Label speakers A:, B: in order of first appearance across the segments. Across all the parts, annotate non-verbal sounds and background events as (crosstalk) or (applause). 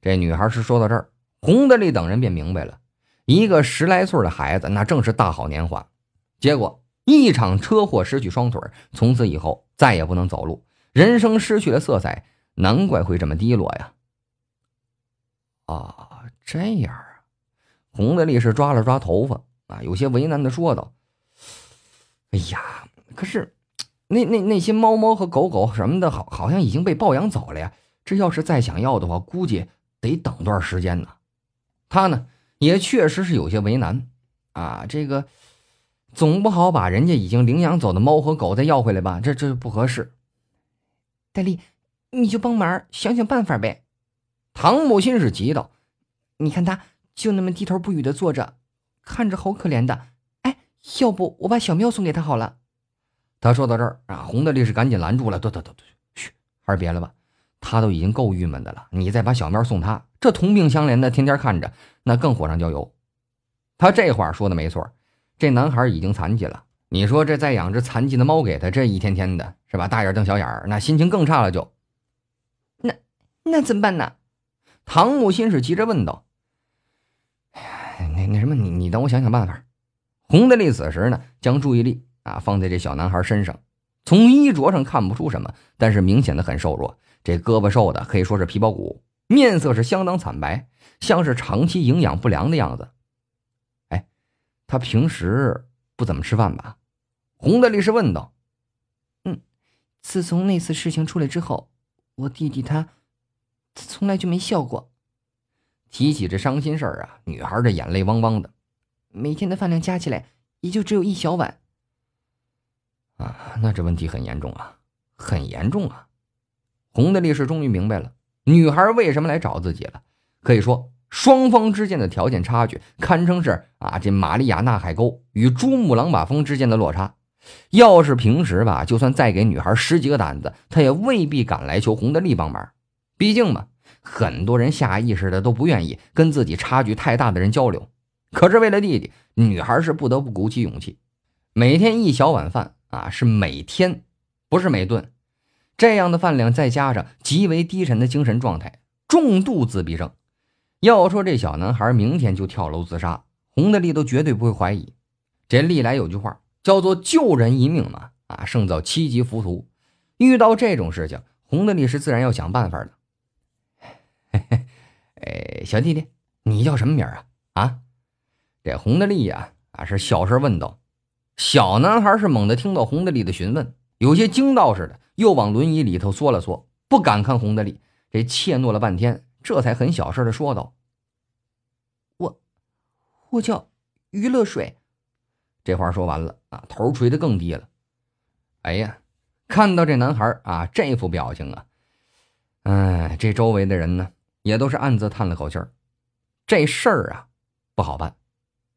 A: 这女孩是说到这儿，洪德力等人便明白了：一个十来岁的孩子，那正是大好年华，结果一场车祸失去双腿，从此以后再也不能走路，人生失去了色彩，难怪会这么低落呀！啊，这样啊！洪德力是抓了抓头发，啊，有些为难的说道：“哎呀，可是，那那那些猫猫和狗狗什么的，好，好像已经被抱养走了呀。这要是再想要的话，估计……”得等段时间呢，他呢也确实是有些为难啊，这个总不好把人家已经领养走的猫和狗再要回来吧，这这不合适。戴笠，你就帮忙想想办法呗。唐母亲是急道：“你看，他就那么低头不语的坐着，看着好可怜的。哎，要不我把小喵送给他好了。”他说到这儿啊，红大丽是赶紧拦住了，哆哆哆哆，嘘，还是别了吧。他都已经够郁闷的了，你再把小猫送他，这同病相怜的，天天看着，那更火上浇油。他这话说的没错，这男孩已经残疾了，你说这再养只残疾的猫给他，这一天天的，是吧？大眼瞪小眼儿，那心情更差了。就，那那怎么办呢？唐木心是急着问道。哎，那那什么，你你等我想想办法。洪德利此时呢，将注意力啊放在这小男孩身上，从衣着上看不出什么，但是明显的很瘦弱。这胳膊瘦的可以说是皮包骨，面色是相当惨白，像是长期营养不良的样子。哎，他平时不怎么吃饭吧？红的律师问道。嗯，自从那次事情出来之后，我弟弟他从来就没笑过。提起这伤心事儿啊，女孩的眼泪汪汪的，每天的饭量加起来也就只有一小碗。啊，那这问题很严重啊，很严重啊。洪德利是终于明白了女孩为什么来找自己了。可以说，双方之间的条件差距堪称是啊，这玛利亚纳海沟与珠穆朗玛峰之间的落差。要是平时吧，就算再给女孩十几个胆子，她也未必敢来求洪德利帮忙。毕竟嘛，很多人下意识的都不愿意跟自己差距太大的人交流。可是为了弟弟，女孩是不得不鼓起勇气。每天一小碗饭啊，是每天，不是每顿。这样的饭量，再加上极为低沉的精神状态，重度自闭症。要说这小男孩明天就跳楼自杀，洪德利都绝对不会怀疑。这历来有句话叫做“救人一命嘛，啊胜造七级浮屠”。遇到这种事情，洪德利是自然要想办法的。嘿，嘿，哎，小弟弟，你叫什么名啊？啊，这洪德利呀，啊是小声问道。小男孩是猛地听到洪德利的询问，有些惊到似的。又往轮椅里头缩了缩，不敢看洪德利，这怯懦了半天，这才很小声的说道：“我，我叫于乐水。”这话说完了啊，头垂的更低了。哎呀，看到这男孩啊，这副表情啊，哎，这周围的人呢，也都是暗自叹了口气儿。这事儿啊，不好办。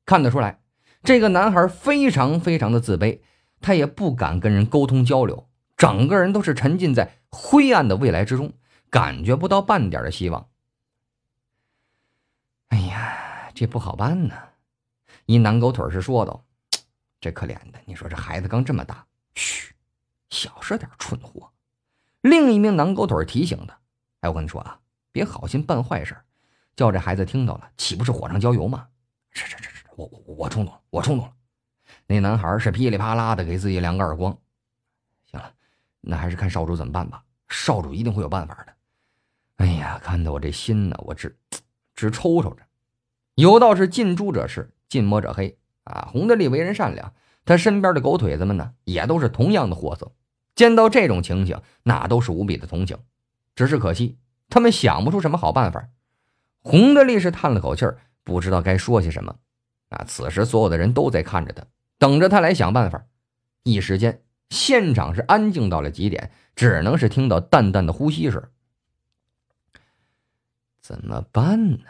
A: 看得出来，这个男孩非常非常的自卑，他也不敢跟人沟通交流。整个人都是沉浸在灰暗的未来之中，感觉不到半点的希望。哎呀，这不好办呢！一男狗腿是说道：“这可怜的，你说这孩子刚这么大，嘘，小声点，蠢货。”另一名男狗腿提醒他：“哎，我跟你说啊，别好心办坏事，叫这孩子听到了，岂不是火上浇油吗？”“是是是，我我我冲动了，我冲动了。”那男孩是噼里啪啦的给自己两个耳光。那还是看少主怎么办吧，少主一定会有办法的。哎呀，看得我这心呢，我直直抽抽着。有道是近朱者赤，近墨者黑啊。洪德利为人善良，他身边的狗腿子们呢，也都是同样的货色。见到这种情形，那都是无比的同情，只是可惜，他们想不出什么好办法。洪德利是叹了口气儿，不知道该说些什么。啊，此时所有的人都在看着他，等着他来想办法。一时间。现场是安静到了极点，只能是听到淡淡的呼吸声。怎么办呢？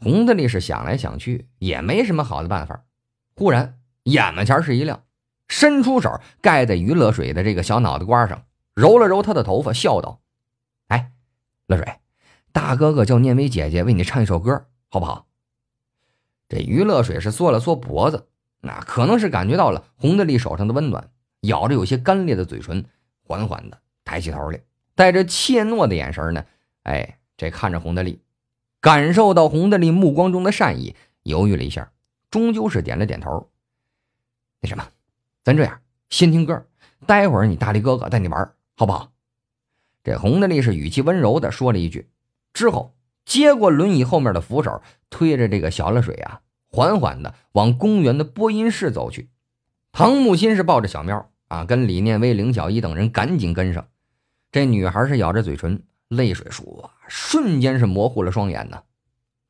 A: 洪大力是想来想去，也没什么好的办法。忽然眼门前是一亮，伸出手盖在于乐水的这个小脑袋瓜上，揉了揉他的头发，笑道：“哎，乐水，大哥哥叫念薇姐姐为你唱一首歌，好不好？”这于乐水是缩了缩脖子，那可能是感觉到了洪大力手上的温暖。咬着有些干裂的嘴唇，缓缓的抬起头来，带着怯懦的眼神呢。哎，这看着洪大力，感受到洪大力目光中的善意，犹豫了一下，终究是点了点头。那什么，咱这样，先听歌，待会儿你大力哥哥带你玩，好不好？这洪大力是语气温柔的说了一句，之后接过轮椅后面的扶手，推着这个小乐水啊，缓缓的往公园的播音室走去。唐木心是抱着小喵。啊，跟李念威、凌小一等人赶紧跟上。这女孩是咬着嘴唇，泪水唰，瞬间是模糊了双眼呢。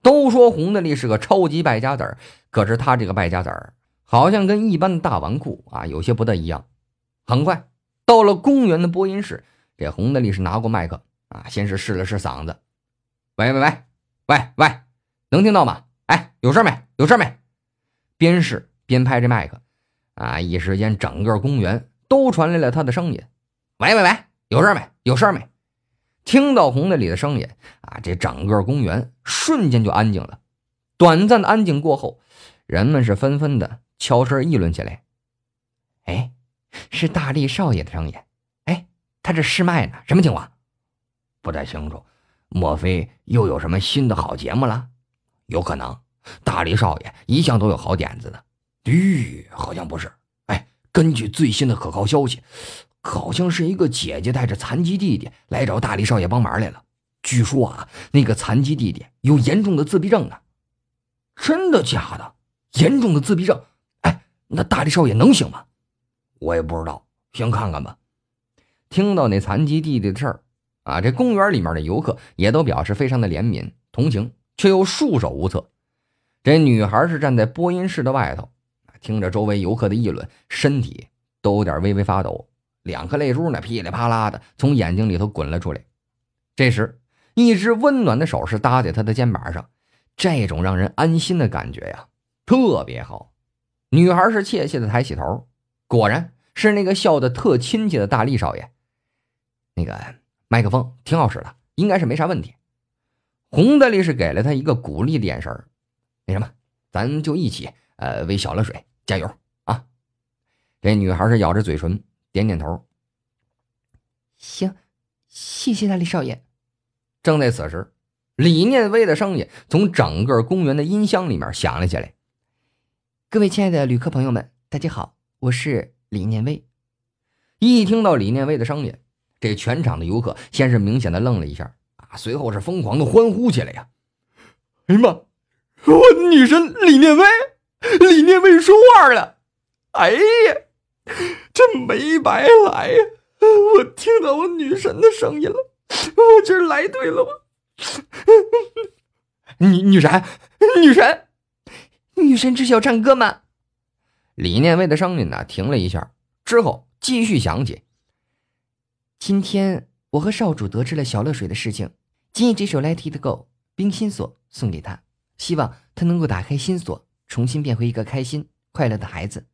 A: 都说洪大利是个超级败家子儿，可是他这个败家子儿好像跟一般的大纨绔啊有些不大一样。很快到了公园的播音室，这洪大利是拿过麦克啊，先是试了试嗓子：“喂喂喂喂喂，能听到吗？哎，有事没有事没？边试边拍这麦克。”啊！一时间，整个公园都传来了他的声音：“喂喂喂，有事没？有事没？”听到红队里的声音，啊，这整个公园瞬间就安静了。短暂的安静过后，人们是纷纷的悄声议论起来：“哎，是大力少爷的声音。哎，他这试麦呢？什么情况？不太清楚。莫非又有什么新的好节目了？有可能，大力少爷一向都有好点子的。”咦，好像不是。哎，根据最新的可靠消息，好像是一个姐姐带着残疾弟弟来找大力少爷帮忙来了。据说啊，那个残疾弟弟有严重的自闭症啊。真的假的？严重的自闭症？哎，那大力少爷能行吗？我也不知道，先看看吧。听到那残疾弟弟的事儿，啊，这公园里面的游客也都表示非常的怜悯、同情，却又束手无策。这女孩是站在播音室的外头。听着周围游客的议论，身体都有点微微发抖，两颗泪珠呢噼里啪啦的从眼睛里头滚了出来。这时，一只温暖的手是搭在他的肩膀上，这种让人安心的感觉呀，特别好。女孩是怯怯的抬起头，果然是那个笑的特亲切的大力少爷。那个麦克风挺好使的，应该是没啥问题。洪大力是给了他一个鼓励的眼神那什么，咱就一起。呃，微小了水加油啊！这女孩是咬着嘴唇，点点头。行，谢谢大力少爷。正在此时，李念威的声音从整个公园的音箱里面响了起来：“各位亲爱的旅客朋友们，大家好，我是李念威。”一听到李念威的声音，这全场的游客先是明显的愣了一下啊，随后是疯狂的欢呼起来呀！哎呀妈，我女神李念威！李念未说话了：“哎呀，这没白来呀！我听到我女神的声音了，我今儿来对了吗？(laughs) 女女神，女神，女神，知晓唱歌吗？”李念威的声音呢，停了一下，之后继续响起：“今天我和少主得知了小乐水的事情，今日这首《Let It Go》冰心锁送给他，希望他能够打开心锁。”重新变回一个开心快乐的孩子。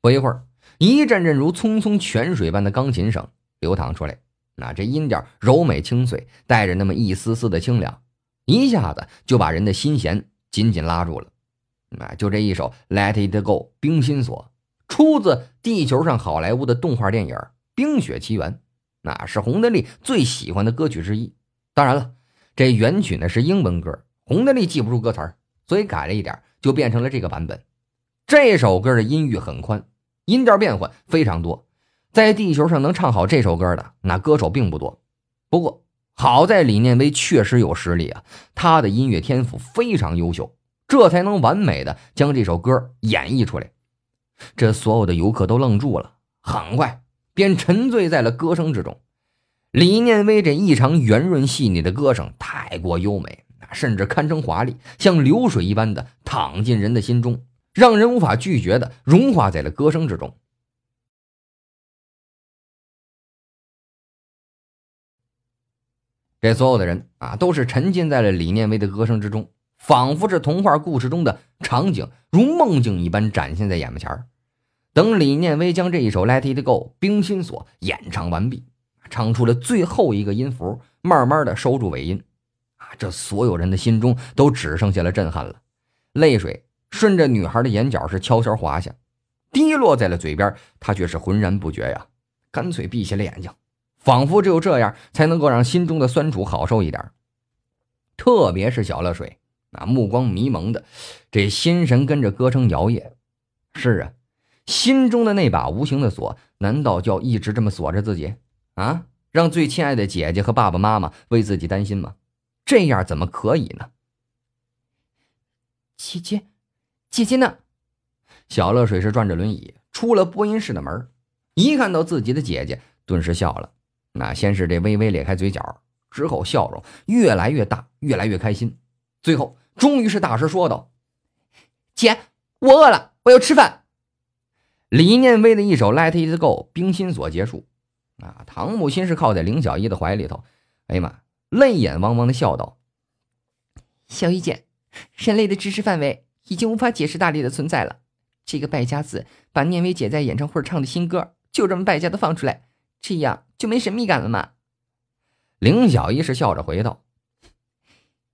A: 不一会儿，一阵阵如匆匆泉水般的钢琴声流淌出来。那这音调柔美清脆，带着那么一丝丝的清凉，一下子就把人的心弦紧紧拉住了。啊，就这一首《Let It Go》，《冰心锁》出自地球上好莱坞的动画电影《冰雪奇缘》，那是洪德利最喜欢的歌曲之一。当然了，这原曲呢是英文歌，洪德利记不住歌词。所以改了一点，就变成了这个版本。这首歌的音域很宽，音调变换非常多，在地球上能唱好这首歌的那歌手并不多。不过好在李念威确实有实力啊，他的音乐天赋非常优秀，这才能完美的将这首歌演绎出来。这所有的游客都愣住了，很快便沉醉在了歌声之中。李念威这异常圆润细腻的歌声太过优美。啊，甚至堪称华丽，像流水一般的淌进人的心中，让人无法拒绝的融化在了歌声之中。这所有的人啊，都是沉浸在了李念威的歌声之中，仿佛是童话故事中的场景，如梦境一般展现在眼面前等李念威将这一首《Let It Go》《冰心锁》演唱完毕，唱出了最后一个音符，慢慢的收住尾音。这所有人的心中都只剩下了震撼了，泪水顺着女孩的眼角是悄悄滑下，滴落在了嘴边，她却是浑然不觉呀。干脆闭起了眼睛，仿佛只有这样才能够让心中的酸楚好受一点。特别是小乐水，那目光迷蒙的，这心神跟着歌声摇曳。是啊，心中的那把无形的锁，难道就要一直这么锁着自己啊？让最亲爱的姐姐和爸爸妈妈为自己担心吗？这样怎么可以呢？姐姐，姐姐呢？小乐水是转着轮椅出了播音室的门，一看到自己的姐姐，顿时笑了。那先是这微微咧开嘴角，之后笑容越来越大，越来越开心，最后终于是大声说道：“姐，我饿了，我要吃饭。”李念威的一手 t It Go》冰心锁结束。啊，唐木心是靠在林小一的怀里头，哎呀妈！泪眼汪汪的笑道：“小雨姐，人类的知识范围已经无法解释大力的存在了。这个败家子把念薇姐在演唱会唱的新歌就这么败家的放出来，这样就没神秘感了吗？”林小一是笑着回道：“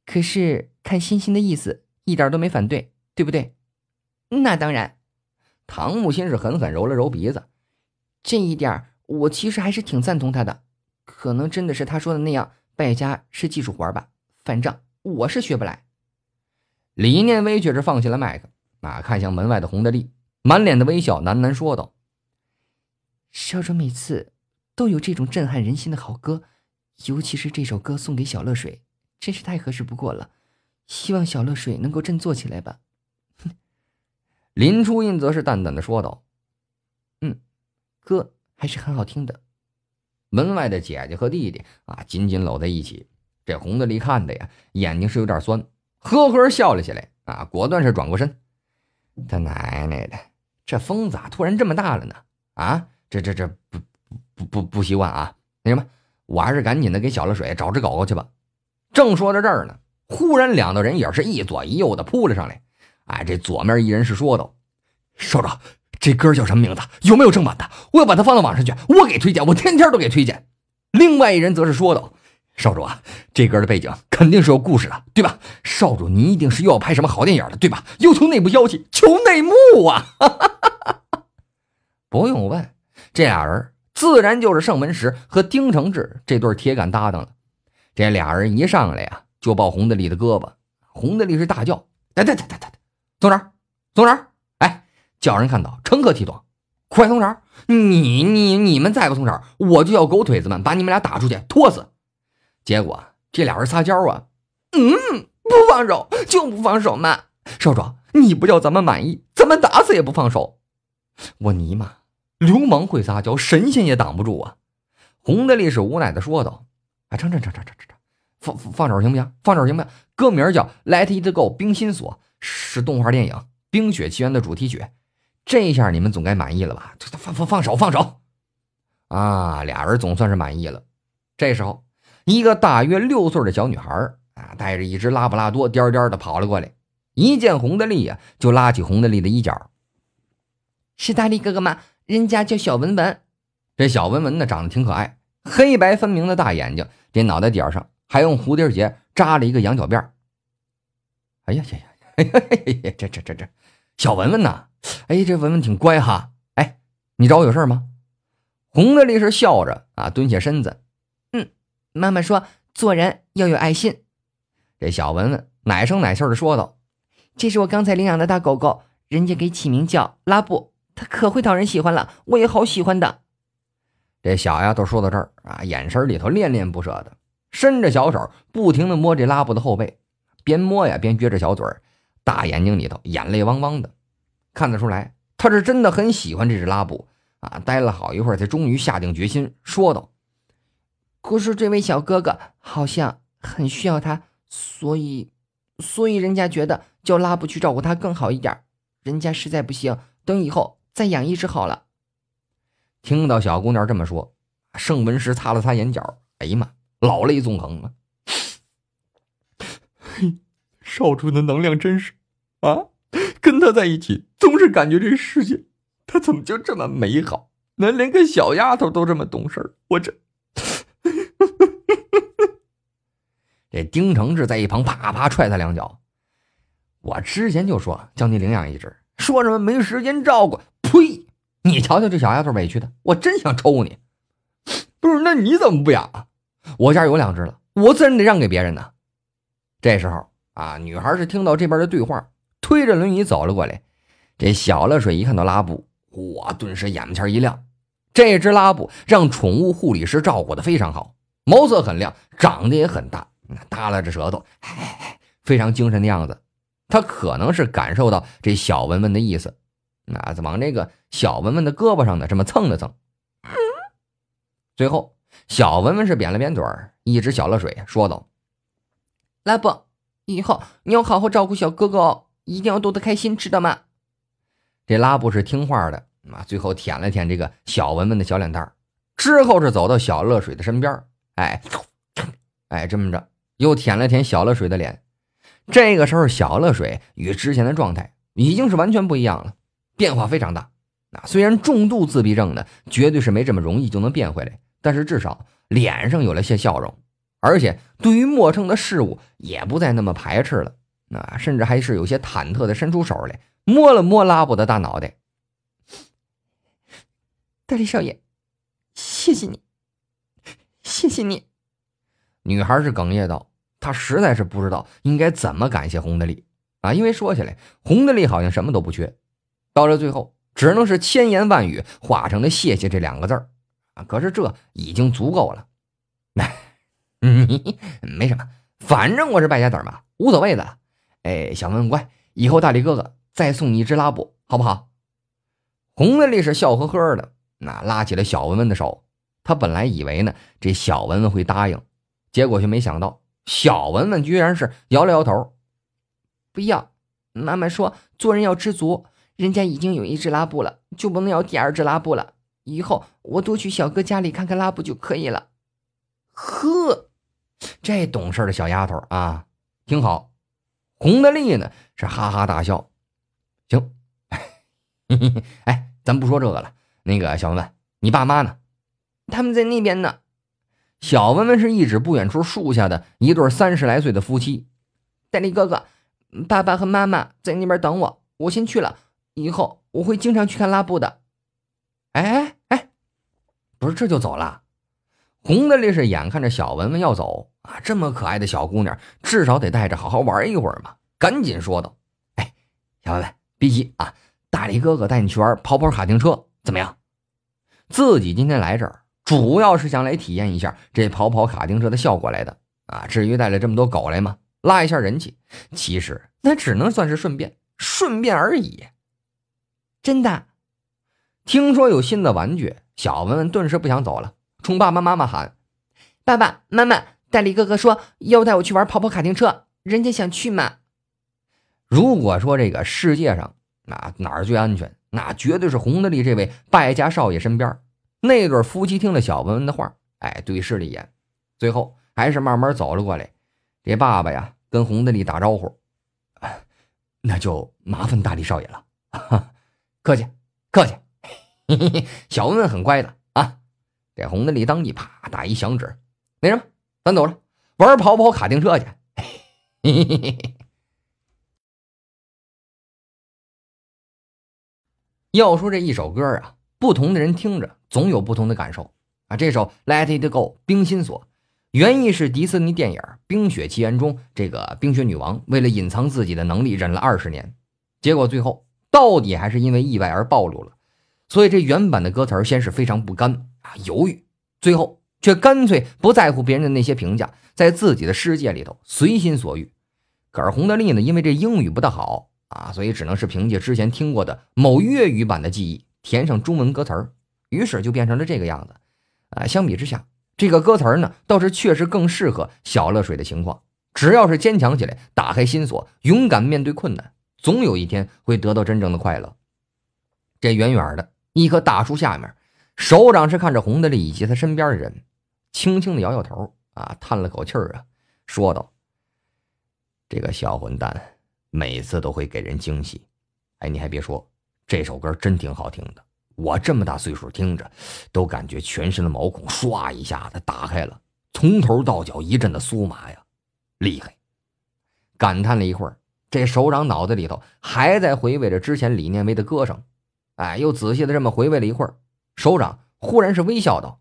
A: 可是看欣欣的意思，一点都没反对，对不对？”“那当然。”唐木心是狠狠揉了揉鼻子，“这一点我其实还是挺赞同他的，可能真的是他说的那样。”败家是技术活吧，反正我是学不来。李念威却是放下了麦克，啊，看向门外的洪德利，满脸的微笑，喃喃说道：“少主每次都有这种震撼人心的好歌，尤其是这首歌送给小乐水，真是太合适不过了。希望小乐水能够振作起来吧。”林初印则是淡淡的说道：“嗯，歌还是很好听的。”门外的姐姐和弟弟啊，紧紧搂在一起。这红的力看的呀，眼睛是有点酸，呵呵笑了起来啊，果断是转过身。他奶奶的，这风咋突然这么大了呢？啊，这这这不不不不习惯啊！那什么，我还是赶紧的给小了水找只狗狗去吧。正说到这儿呢，忽然两道人影是一左一右的扑了上来。哎，这左面一人是说道：“少长。”这歌叫什么名字？有没有正版的？我要把它放到网上去。我给推荐，我天天都给推荐。另外一人则是说道：“少主啊，这歌的背景肯定是有故事的，对吧？少主，你一定是又要拍什么好电影了，对吧？又从内部消息，求内幕啊！” (laughs) 不用问，这俩人自然就是盛文石和丁承志这对铁杆搭档了。这俩人一上来呀，就抱红的利的胳膊，红的利是大叫：“等等等等等，走哪儿？走哪儿？”叫人看到成何体统！快松手！你你你们再不松手，我就要狗腿子们把你们俩打出去拖死！结果这俩人撒娇啊，嗯，不放手就不放手嘛！少主，你不叫咱们满意，咱们打死也不放手！我尼玛，流氓会撒娇，神仙也挡不住啊！红的力是无奈的说道：“啊，唱唱唱唱唱唱唱，放放手行不行？放手行不行？歌名叫《Let It Go》，冰心锁是动画电影《冰雪奇缘》的主题曲。”这下你们总该满意了吧？放放放手放手！啊，俩人总算是满意了。这时候，一个大约六岁的小女孩啊，带着一只拉布拉多，颠颠的跑了过来。一见红的利呀，就拉起红的利的衣角：“是大力哥哥吗？人家叫小文文。”这小文文呢，长得挺可爱，黑白分明的大眼睛，这脑袋顶上还用蝴蝶结扎了一个羊角辫。哎呀呀呀！这这这这，小文文呐！哎，这文文挺乖哈！哎，你找我有事吗？红的律师笑着啊，蹲下身子，嗯，妈妈说做人要有爱心。这小文文奶声奶气的说道：“这是我刚才领养的大狗狗，人家给起名叫拉布，它可会讨人喜欢了，我也好喜欢的。”这小丫头说到这儿啊，眼神里头恋恋不舍的，伸着小手不停的摸这拉布的后背，边摸呀边撅着小嘴儿，大眼睛里头眼泪汪汪的。看得出来，他是真的很喜欢这只拉布啊！待了好一会儿，才终于下定决心说道：“可是这位小哥哥好像很需要他，所以，所以人家觉得叫拉布去照顾他更好一点。人家实在不行，等以后再养一只好了。”听到小姑娘这么说，盛文石擦了擦眼角，哎呀妈，老泪纵横了。少主的能量真是……啊，跟他在一起。总是感觉这世界，它怎么就这么美好？能连个小丫头都这么懂事儿，我这。(laughs) 这丁承志在一旁啪啪踹他两脚。我之前就说叫你领养一只，说什么没时间照顾。呸！你瞧瞧这小丫头委屈的，我真想抽你。不是，那你怎么不养？我家有两只了，我自然得让给别人呢。这时候啊，女孩是听到这边的对话，推着轮椅走了过来。这小乐水一看到拉布，哇！顿时眼前一亮。这只拉布让宠物护理师照顾的非常好，毛色很亮，长得也很大，耷拉着舌头，非常精神的样子。他可能是感受到这小文文的意思，那子往那个小文文的胳膊上呢，这么蹭了蹭。最后，小文文是扁了扁嘴一只小乐水说道：“拉布，以后你要好好照顾小哥哥哦，一定要逗得开心，知道吗？”这拉布是听话的啊，最后舔了舔这个小文文的小脸蛋之后是走到小乐水的身边哎，哎，这么着又舔了舔小乐水的脸。这个时候，小乐水与之前的状态已经是完全不一样了，变化非常大。啊，虽然重度自闭症的绝对是没这么容易就能变回来，但是至少脸上有了些笑容，而且对于陌生的事物也不再那么排斥了。啊，甚至还是有些忐忑的伸出手来。摸了摸拉布的大脑袋，大力少爷，谢谢你，谢谢你。女孩是哽咽道：“她实在是不知道应该怎么感谢洪德利啊，因为说起来，洪德利好像什么都不缺，到了最后，只能是千言万语化成了谢谢这两个字儿啊。可是这已经足够了。哎，(laughs) 你没什么，反正我是败家子嘛，无所谓的。哎，想问问乖，以后大力哥哥。”再送你一只拉布，好不好？洪大力是笑呵呵的，那拉起了小文文的手。他本来以为呢，这小文文会答应，结果却没想到，小文文居然是摇了摇头：“不要，妈妈说做人要知足，人家已经有一只拉布了，就不能要第二只拉布了。以后我多去小哥家里看看拉布就可以了。”呵，这懂事的小丫头啊，挺好。洪德力呢是哈哈大笑。行，哎，咱不说这个了。那个小文文，你爸妈呢？他们在那边呢。小文文是一指不远处树下的一对三十来岁的夫妻。戴笠哥哥，爸爸和妈妈在那边等我，我先去了。以后我会经常去看拉布的。哎哎哎，不是这就走了？红的利士眼看着小文文要走啊，这么可爱的小姑娘，至少得带着好好玩一会儿嘛！赶紧说道：“哎，小文文。”别急啊，大力哥哥带你去玩跑跑卡丁车，怎么样？自己今天来这儿，主要是想来体验一下这跑跑卡丁车的效果来的啊。至于带了这么多狗来吗？拉一下人气，其实那只能算是顺便，顺便而已。真的，听说有新的玩具，小文文顿时不想走了，冲爸爸妈妈喊：“爸爸妈妈，大力哥哥说要带我去玩跑跑卡丁车，人家想去嘛。”如果说这个世界上，哪哪儿最安全？那绝对是洪德利这位败家少爷身边。那对夫妻听了小文文的话，哎，对视了一眼，最后还是慢慢走了过来。这爸爸呀，跟洪德利打招呼：“那就麻烦大力少爷了。”“客气，客气。(laughs) ”小文文很乖的啊。这洪德利当即啪打一响指：“那什么，咱走了，玩跑跑卡丁车去。”嘿嘿嘿嘿。要说这一首歌啊，不同的人听着总有不同的感受啊。这首《Let It Go》《冰心锁》原意是迪士尼电影《冰雪奇缘》中，这个冰雪女王为了隐藏自己的能力忍了二十年，结果最后到底还是因为意外而暴露了。所以这原版的歌词先是非常不甘啊，犹豫，最后却干脆不在乎别人的那些评价，在自己的世界里头随心所欲。可是洪德利呢，因为这英语不大好。啊，所以只能是凭借之前听过的某粤语版的记忆填上中文歌词儿，于是就变成了这个样子。啊，相比之下，这个歌词儿呢倒是确实更适合小乐水的情况。只要是坚强起来，打开心锁，勇敢面对困难，总有一天会得到真正的快乐。这远远的一棵大树下面，首长是看着红的利以及他身边的人，轻轻的摇摇头，啊，叹了口气儿啊，说道：“这个小混蛋。”每次都会给人惊喜，哎，你还别说，这首歌真挺好听的。我这么大岁数听着，都感觉全身的毛孔唰一下子打开了，从头到脚一阵的酥麻呀，厉害！感叹了一会儿，这首长脑子里头还在回味着之前李念威的歌声，哎，又仔细的这么回味了一会儿，首长忽然是微笑道：“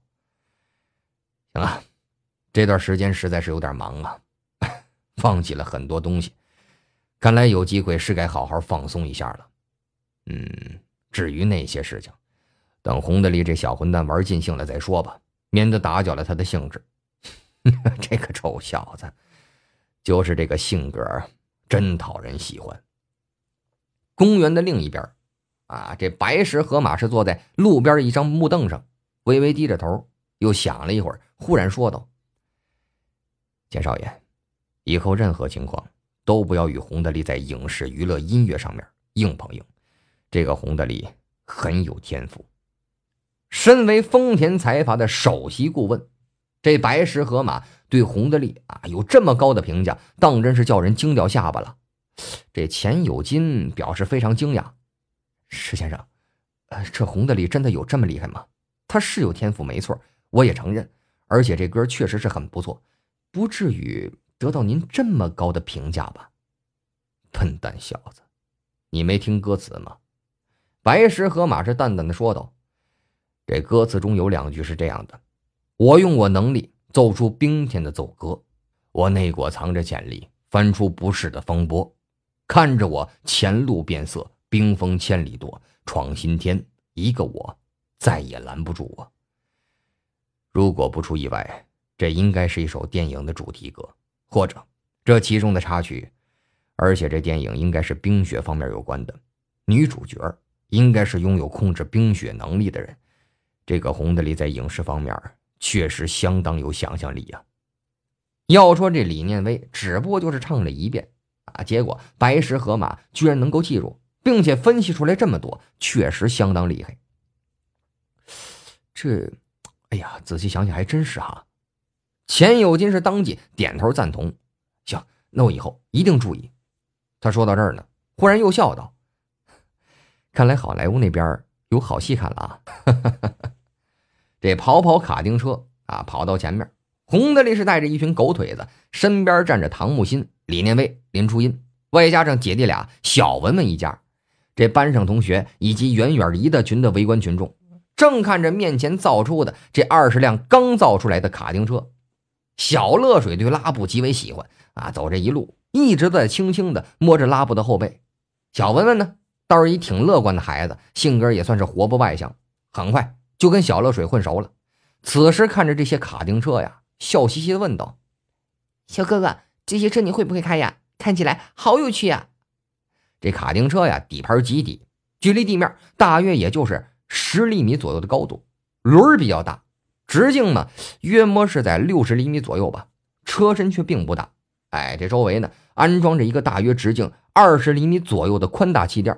A: 行了，这段时间实在是有点忙啊，(laughs) 放弃了很多东西。”看来有机会是该好好放松一下了。嗯，至于那些事情，等洪德利这小混蛋玩尽兴了再说吧，免得打搅了他的兴致。(laughs) 这个臭小子，就是这个性格，真讨人喜欢。公园的另一边，啊，这白石河马是坐在路边一张木凳上，微微低着头，又想了一会儿，忽然说道：“钱少爷，以后任何情况。”都不要与洪德利在影视、娱乐、音乐上面硬碰硬。这个洪德利很有天赋。身为丰田财阀的首席顾问，这白石河马对洪德利啊有这么高的评价，当真是叫人惊掉下巴了。这钱有金表示非常惊讶：“石先生，这洪德利真的有这么厉害吗？他是有天赋没错，我也承认，而且这歌确实是很不错，不至于。”得到您这么高的评价吧，笨蛋小子，你没听歌词吗？白石河马是淡淡的说道：“这歌词中有两句是这样的：我用我能力奏出冰天的奏歌，我内裹藏着潜力，翻出不世的风波。看着我前路变色，冰封千里多，闯新天。一个我再也拦不住我。如果不出意外，这应该是一首电影的主题歌。”或者这其中的插曲，而且这电影应该是冰雪方面有关的，女主角应该是拥有控制冰雪能力的人。这个洪德利在影视方面确实相当有想象力呀。要说这李念威，只不过就是唱了一遍啊，结果白石河马居然能够记住，并且分析出来这么多，确实相当厉害。这，哎呀，仔细想想还真是哈。钱友金是当即点头赞同，行，那我以后一定注意。他说到这儿呢，忽然又笑道：“看来好莱坞那边有好戏看了啊！”这跑跑卡丁车啊，跑到前面，红的里是带着一群狗腿子，身边站着唐木心、李念威、林初音，外加上姐弟俩、小文文一家，这班上同学以及远远一大群的围观群众，正看着面前造出的这二十辆刚造出来的卡丁车。小乐水对拉布极为喜欢啊，走这一路一直在轻轻的摸着拉布的后背。小文文呢，倒是一挺乐观的孩子，性格也算是活泼外向，很快就跟小乐水混熟了。此时看着这些卡丁车呀，笑嘻嘻的问道：“小哥哥，这些车你会不会开呀？看起来好有趣呀！”这卡丁车呀，底盘极低，距离地面大约也就是十厘米左右的高度，轮儿比较大。直径呢约摸是在六十厘米左右吧。车身却并不大，哎，这周围呢安装着一个大约直径二十厘米左右的宽大气垫，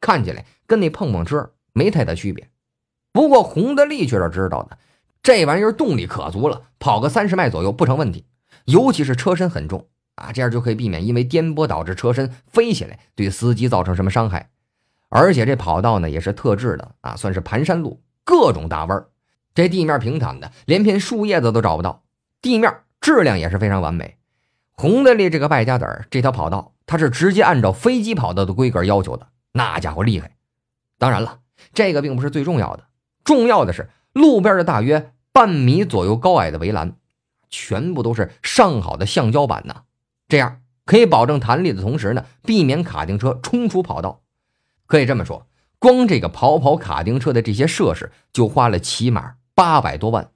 A: 看起来跟那碰碰车没太大区别。不过洪德利却是知道的，这玩意儿动力可足了，跑个三十迈左右不成问题。尤其是车身很重啊，这样就可以避免因为颠簸导致车身飞起来，对司机造成什么伤害。而且这跑道呢也是特制的啊，算是盘山路，各种大弯儿。这地面平坦的，连片树叶子都找不到。地面质量也是非常完美。红的利这个败家子儿，这条跑道他是直接按照飞机跑道的规格要求的。那家伙厉害。当然了，这个并不是最重要的，重要的是路边的大约半米左右高矮的围栏，全部都是上好的橡胶板呢。这样可以保证弹力的同时呢，避免卡丁车冲出跑道。可以这么说。光这个跑跑卡丁车的这些设施就花了起码八百多万。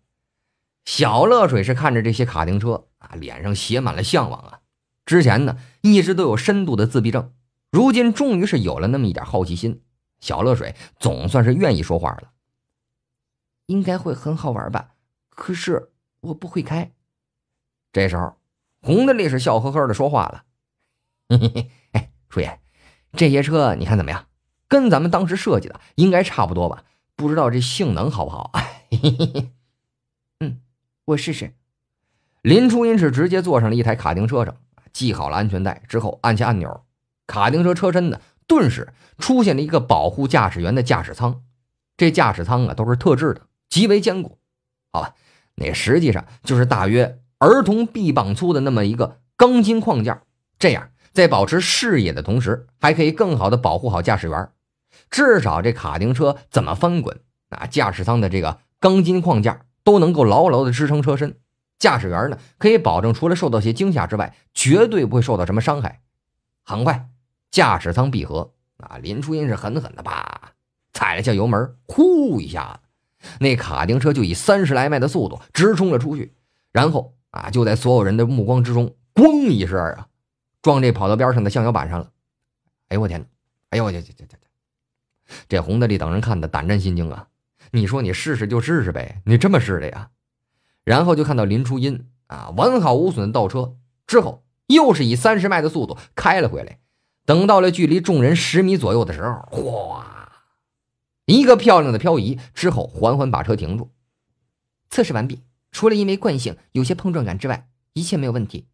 A: 小乐水是看着这些卡丁车啊，脸上写满了向往啊。之前呢，一直都有深度的自闭症，如今终于是有了那么一点好奇心。小乐水总算是愿意说话了。应该会很好玩吧？可是我不会开。这时候，红的力是笑呵呵的说话了：“嘿嘿嘿，哎，叔爷，这些车你看怎么样？”跟咱们当时设计的应该差不多吧？不知道这性能好不好？(laughs) 嗯，我试试。林初音是直接坐上了一台卡丁车上，系好了安全带之后，按下按钮，卡丁车车身呢，顿时出现了一个保护驾驶员的驾驶舱。这驾驶舱啊，都是特制的，极为坚固。好吧，那实际上就是大约儿童臂膀粗的那么一个钢筋框架。这样，在保持视野的同时，还可以更好的保护好驾驶员。至少这卡丁车怎么翻滚啊？驾驶舱的这个钢筋框架都能够牢牢的支撑车身，驾驶员呢可以保证除了受到些惊吓之外，绝对不会受到什么伤害。很快，驾驶舱闭合啊！林初音是狠狠的吧踩了下油门，呼一下子，那卡丁车就以三十来迈的速度直冲了出去，然后啊就在所有人的目光之中，咣一声啊，撞这跑道边上的橡胶板上了。哎呦我天！哎呦我去去去！这洪大力等人看的胆战心惊啊！你说你试试就试试呗，你这么试的呀？然后就看到林初音啊完好无损的倒车，之后又是以三十迈的速度开了回来。等到了距离众人十米左右的时候，哗，一个漂亮的漂移，之后缓缓把车停住。测试完毕，除了因为惯性有些碰撞感之外，一切没有问题。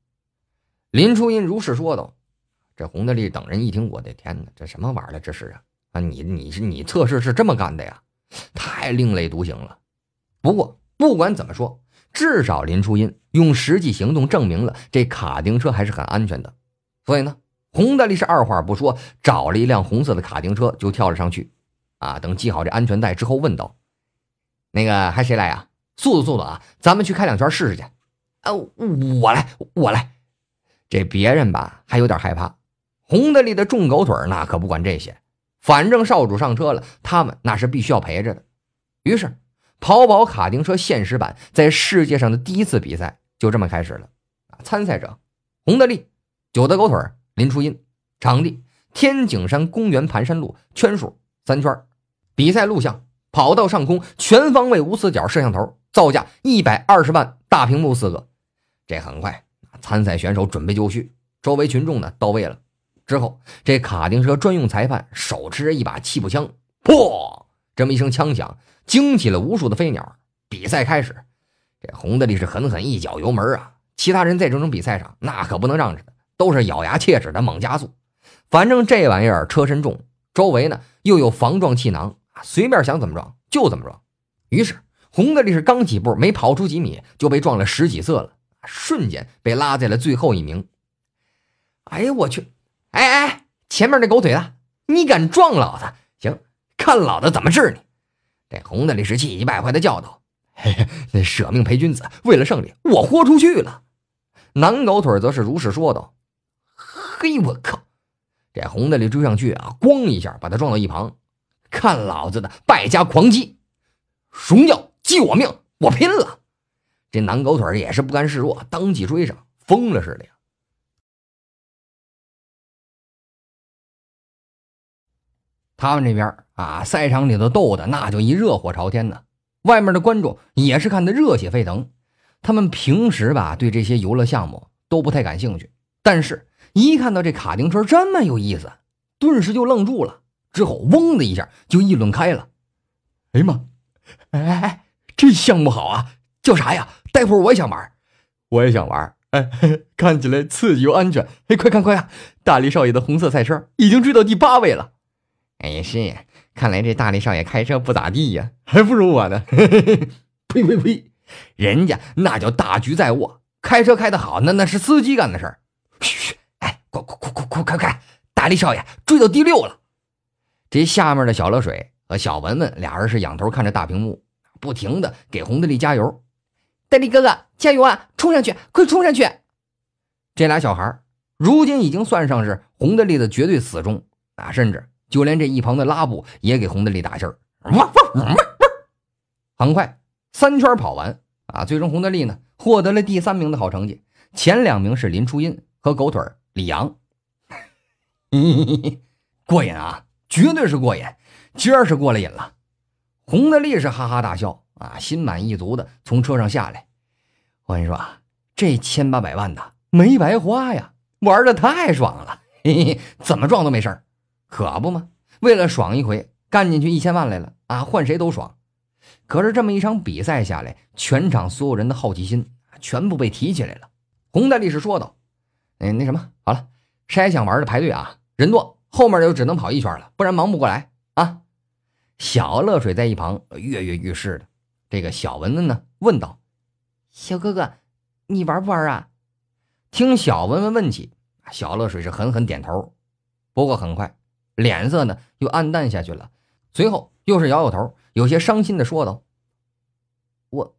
A: 林初音如是说道。这洪大力等人一听，我的天哪，这什么玩意儿？这是啊！啊，你你是你测试是这么干的呀？太另类独行了。不过不管怎么说，至少林初音用实际行动证明了这卡丁车还是很安全的。所以呢，洪大力是二话不说，找了一辆红色的卡丁车就跳了上去。啊，等系好这安全带之后，问道：“那个还谁来呀？速度速度啊！咱们去开两圈试试去。”呃，我来，我来。这别人吧还有点害怕，洪大力的重狗腿那可不管这些。反正少主上车了，他们那是必须要陪着的。于是，跑跑卡丁车现实版在世界上的第一次比赛就这么开始了。参赛者：洪德利、九的狗腿、林初音。场地：天井山公园盘山路。圈数：三圈。比赛录像：跑道上空全方位无死角摄像头，造价一百二十万。大屏幕四个。这很快，参赛选手准备就绪，周围群众呢到位了。之后，这卡丁车专用裁判手持着一把气步枪，砰！这么一声枪响，惊起了无数的飞鸟。比赛开始，这红的力是狠狠一脚油门啊！其他人在这种比赛上，那可不能让着都是咬牙切齿的猛加速。反正这玩意儿车身重，周围呢又有防撞气囊，随便想怎么撞就怎么撞。于是，红的力是刚起步，没跑出几米就被撞了十几次了，瞬间被拉在了最后一名。哎呀，我去！哎哎，前面那狗腿子，你敢撞老子？行，看老子怎么治你！这红的里是气急败坏的叫道：“嘿嘿，舍命陪君子，为了胜利，我豁出去了。”男狗腿则是如是说道：“嘿，我靠！”这红的里追上去啊，咣一下把他撞到一旁，看老子的败家狂击！荣耀，鸡我命，我拼了！这男狗腿也是不甘示弱，当即追上，疯了似的呀！他们这边啊，赛场里头斗的那就一热火朝天呢。外面的观众也是看得热血沸腾。他们平时吧对这些游乐项目都不太感兴趣，但是一看到这卡丁车这么有意思，顿时就愣住了。之后嗡的一下就议论开了：“哎呀妈，哎哎哎，这项目好啊，叫啥呀？待会我也想玩，我也想玩。哎，看起来刺激又安全。哎，快看快看，大力少爷的红色赛车已经追到第八位了。”哎是，看来这大力少爷开车不咋地呀，还不如我呢。(laughs) 呸呸呸，人家那叫大局在握，开车开得好，那那是司机干的事儿。嘘，哎，快快快快快快快，大力少爷追到第六了。这下面的小乐水和小文文俩人是仰头看着大屏幕，不停的给洪德利加油。大力哥哥，加油啊，冲上去，快冲上去！这俩小孩如今已经算上是洪德利的绝对死忠啊，甚至。就连这一旁的拉布也给洪德利打气儿。很快，三圈跑完啊，最终洪德利呢获得了第三名的好成绩，前两名是林初音和狗腿李阳。(laughs) 过瘾啊，绝对是过瘾，今儿是过了瘾了。洪德利是哈哈大笑啊，心满意足的从车上下来。我跟你说啊，这千八百万的没白花呀，玩的太爽了，怎么撞都没事儿。可不嘛，为了爽一回，干进去一千万来了啊！换谁都爽。可是这么一场比赛下来，全场所有人的好奇心全部被提起来了。洪大力士说道：“哎，那什么，好了，谁想玩的排队啊！人多，后面就只能跑一圈了，不然忙不过来啊！”小乐水在一旁跃跃欲试的，这个小文文呢问道：“小哥哥，你玩不玩啊？”听小文文问起，小乐水是狠狠点头。不过很快。脸色呢又暗淡下去了，随后又是摇摇头，有些伤心的说道：“我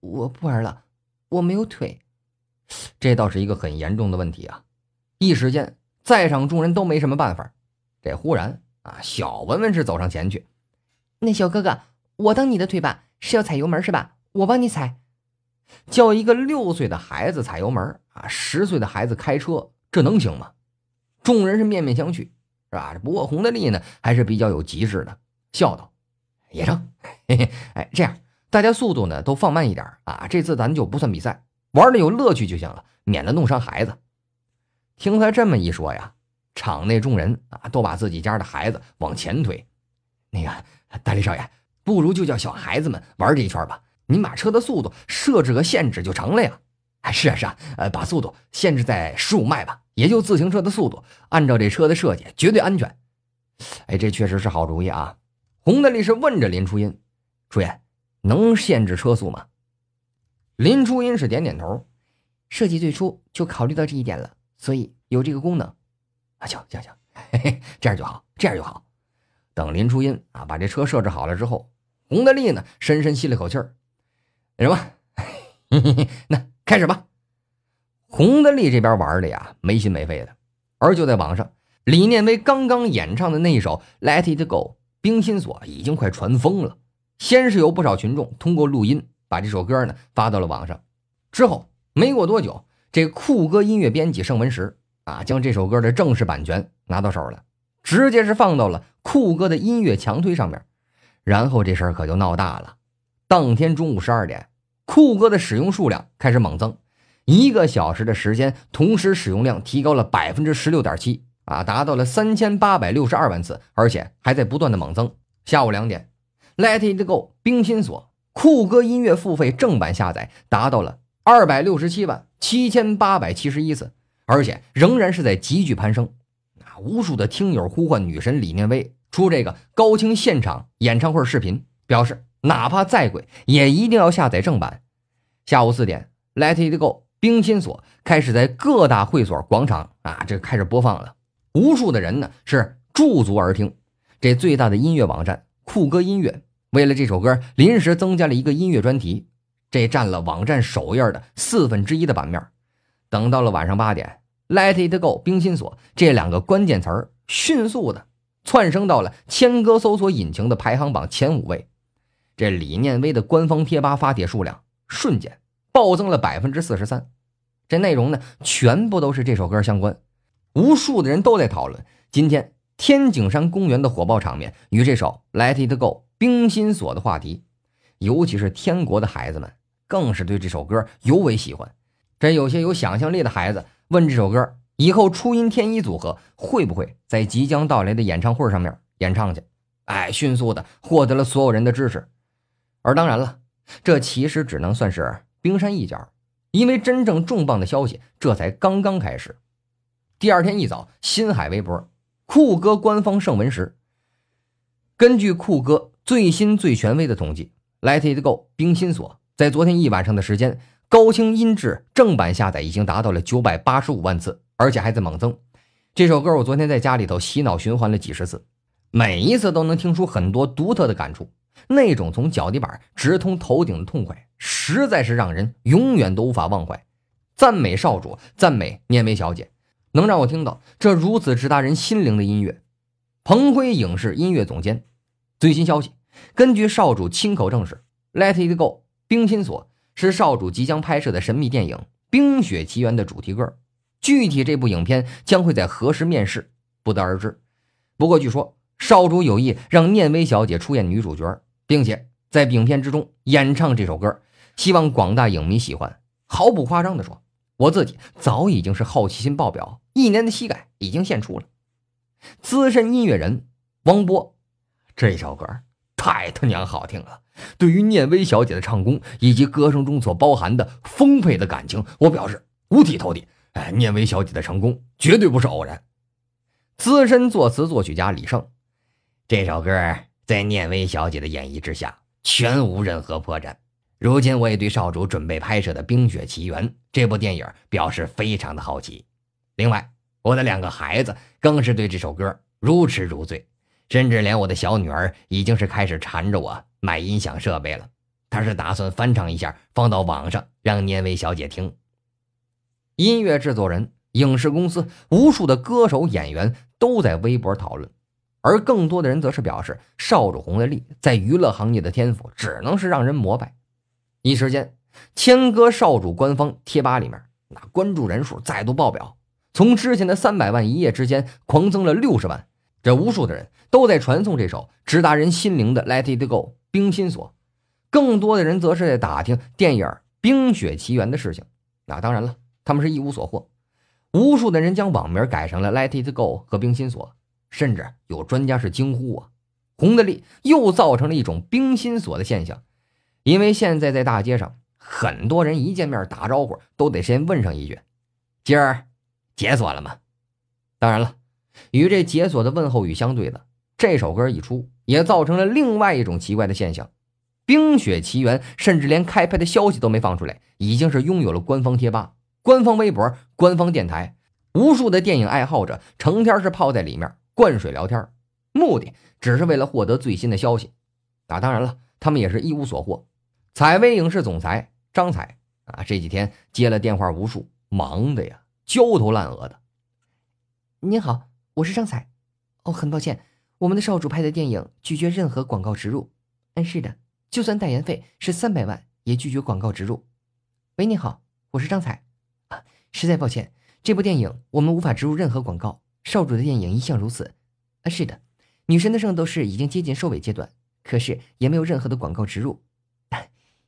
A: 我不玩了，我没有腿。”这倒是一个很严重的问题啊！一时间，在场众人都没什么办法。这忽然啊，小文文是走上前去：“那小哥哥，我当你的腿吧，是要踩油门是吧？我帮你踩。”叫一个六岁的孩子踩油门啊，十岁的孩子开车，这能行吗？众人是面面相觑。是吧？不过红的力呢，还是比较有急事的，笑道：“也成，嘿嘿，哎，这样大家速度呢都放慢一点啊。这次咱就不算比赛，玩的有乐趣就行了，免得弄伤孩子。”听他这么一说呀，场内众人啊都把自己家的孩子往前推。那个大力少爷，不如就叫小孩子们玩这一圈吧。您把车的速度设置个限制就成了呀。哎，是啊，是啊，呃，把速度限制在十五迈吧，也就自行车的速度。按照这车的设计，绝对安全。哎，这确实是好主意啊！洪大力是问着林初音：“初音，能限制车速吗？”林初音是点点头：“设计最初就考虑到这一点了，所以有这个功能。”啊，行行行，嘿嘿，这样就好，这样就好。等林初音啊把这车设置好了之后，洪大力呢深深吸了口气儿：“什么？(laughs) 那？”开始吧，洪德利这边玩的呀没心没肺的，而就在网上，李念威刚刚演唱的那一首《Let It Go》，冰心锁已经快传疯了。先是有不少群众通过录音把这首歌呢发到了网上，之后没过多久，这酷哥音乐编辑盛文石啊将这首歌的正式版权拿到手了，直接是放到了酷哥的音乐强推上面，然后这事儿可就闹大了。当天中午十二点。酷哥的使用数量开始猛增，一个小时的时间，同时使用量提高了百分之十六点七啊，达到了三千八百六十二万次，而且还在不断的猛增。下午两点，《Let It Go》冰心锁酷哥音乐付费正版下载达到了二百六十七万七千八百七十一次，而且仍然是在急剧攀升。啊，无数的听友呼唤女神李念威出这个高清现场演唱会视频，表示。哪怕再贵，也一定要下载正版。下午四点，《Let It Go》冰心锁开始在各大会所广场啊，这开始播放了。无数的人呢是驻足而听。这最大的音乐网站酷歌音乐为了这首歌临时增加了一个音乐专题，这占了网站首页的四分之一的版面。等到了晚上八点，《Let It Go》冰心锁这两个关键词儿迅速的窜升到了千歌搜索引擎的排行榜前五位。这李念威的官方贴吧发帖数量瞬间暴增了百分之四十三，这内容呢全部都是这首歌相关，无数的人都在讨论。今天天井山公园的火爆场面与这首《Let It Go》冰心锁的话题，尤其是天国的孩子们更是对这首歌尤为喜欢。这有些有想象力的孩子问这首歌以后初音天一组合会不会在即将到来的演唱会上面演唱去？哎，迅速的获得了所有人的支持。而当然了，这其实只能算是冰山一角，因为真正重磅的消息这才刚刚开始。第二天一早，新海微博、酷歌官方盛文时，根据酷哥最新最权威的统计，《Let It Go》冰心锁在昨天一晚上的时间，高清音质正版下载已经达到了九百八十五万次，而且还在猛增。这首歌我昨天在家里头洗脑循环了几十次，每一次都能听出很多独特的感触。那种从脚底板直通头顶的痛快，实在是让人永远都无法忘怀。赞美少主，赞美念薇小姐，能让我听到这如此直达人心灵的音乐。彭辉影视音乐总监，最新消息：根据少主亲口证实，《Let It Go》《冰心锁》是少主即将拍摄的神秘电影《冰雪奇缘》的主题歌。具体这部影片将会在何时面世，不得而知。不过据说少主有意让念薇小姐出演女主角。并且在影片之中演唱这首歌，希望广大影迷喜欢。毫不夸张的说，我自己早已经是好奇心爆表，一年的膝盖已经献出了。资深音乐人汪波，这首歌太他娘好听了。对于念薇小姐的唱功以及歌声中所包含的丰沛的感情，我表示五体投地。哎，念薇小姐的成功绝对不是偶然。资深作词作曲家李胜，这首歌。在念薇小姐的演绎之下，全无任何破绽。如今，我也对少主准备拍摄的《冰雪奇缘》这部电影表示非常的好奇。另外，我的两个孩子更是对这首歌如痴如醉，甚至连我的小女儿已经是开始缠着我买音响设备了。她是打算翻唱一下，放到网上让念薇小姐听。音乐制作人、影视公司、无数的歌手、演员都在微博讨论。而更多的人则是表示，少主红的力在娱乐行业的天赋只能是让人膜拜。一时间，谦哥少主官方贴吧里面那关注人数再度爆表，从之前的三百万一夜之间狂增了六十万。这无数的人都在传送这首直达人心灵的《Let It Go》，冰心锁。更多的人则是在打听电影《冰雪奇缘》的事情。那当然了，他们是一无所获。无数的人将网名改成了《Let It Go》和《冰心锁》。甚至有专家是惊呼啊，红的利又造成了一种冰心锁的现象，因为现在在大街上，很多人一见面打招呼都得先问上一句：“今儿解锁了吗？”当然了，与这解锁的问候语相对的，这首歌一出，也造成了另外一种奇怪的现象，《冰雪奇缘》甚至连开拍的消息都没放出来，已经是拥有了官方贴吧、官方微博、官方电台，无数的电影爱好者成天是泡在里面。灌水聊天，目的只是为了获得最新的消息。啊，当然了，他们也是一无所获。采薇影视总裁张采啊，这几天接了电话无数，忙的呀焦头烂额的。您好，我是张彩。哦，很抱歉，我们的少主拍的电影拒绝任何广告植入。嗯，是的，就算代言费是三百万，也拒绝广告植入。喂，你好，我是张彩。啊，实在抱歉，这部电影我们无法植入任何广告。少主的电影一向如此，啊，是的，女神的圣斗士已经接近收尾阶段，可是也没有任何的广告植入，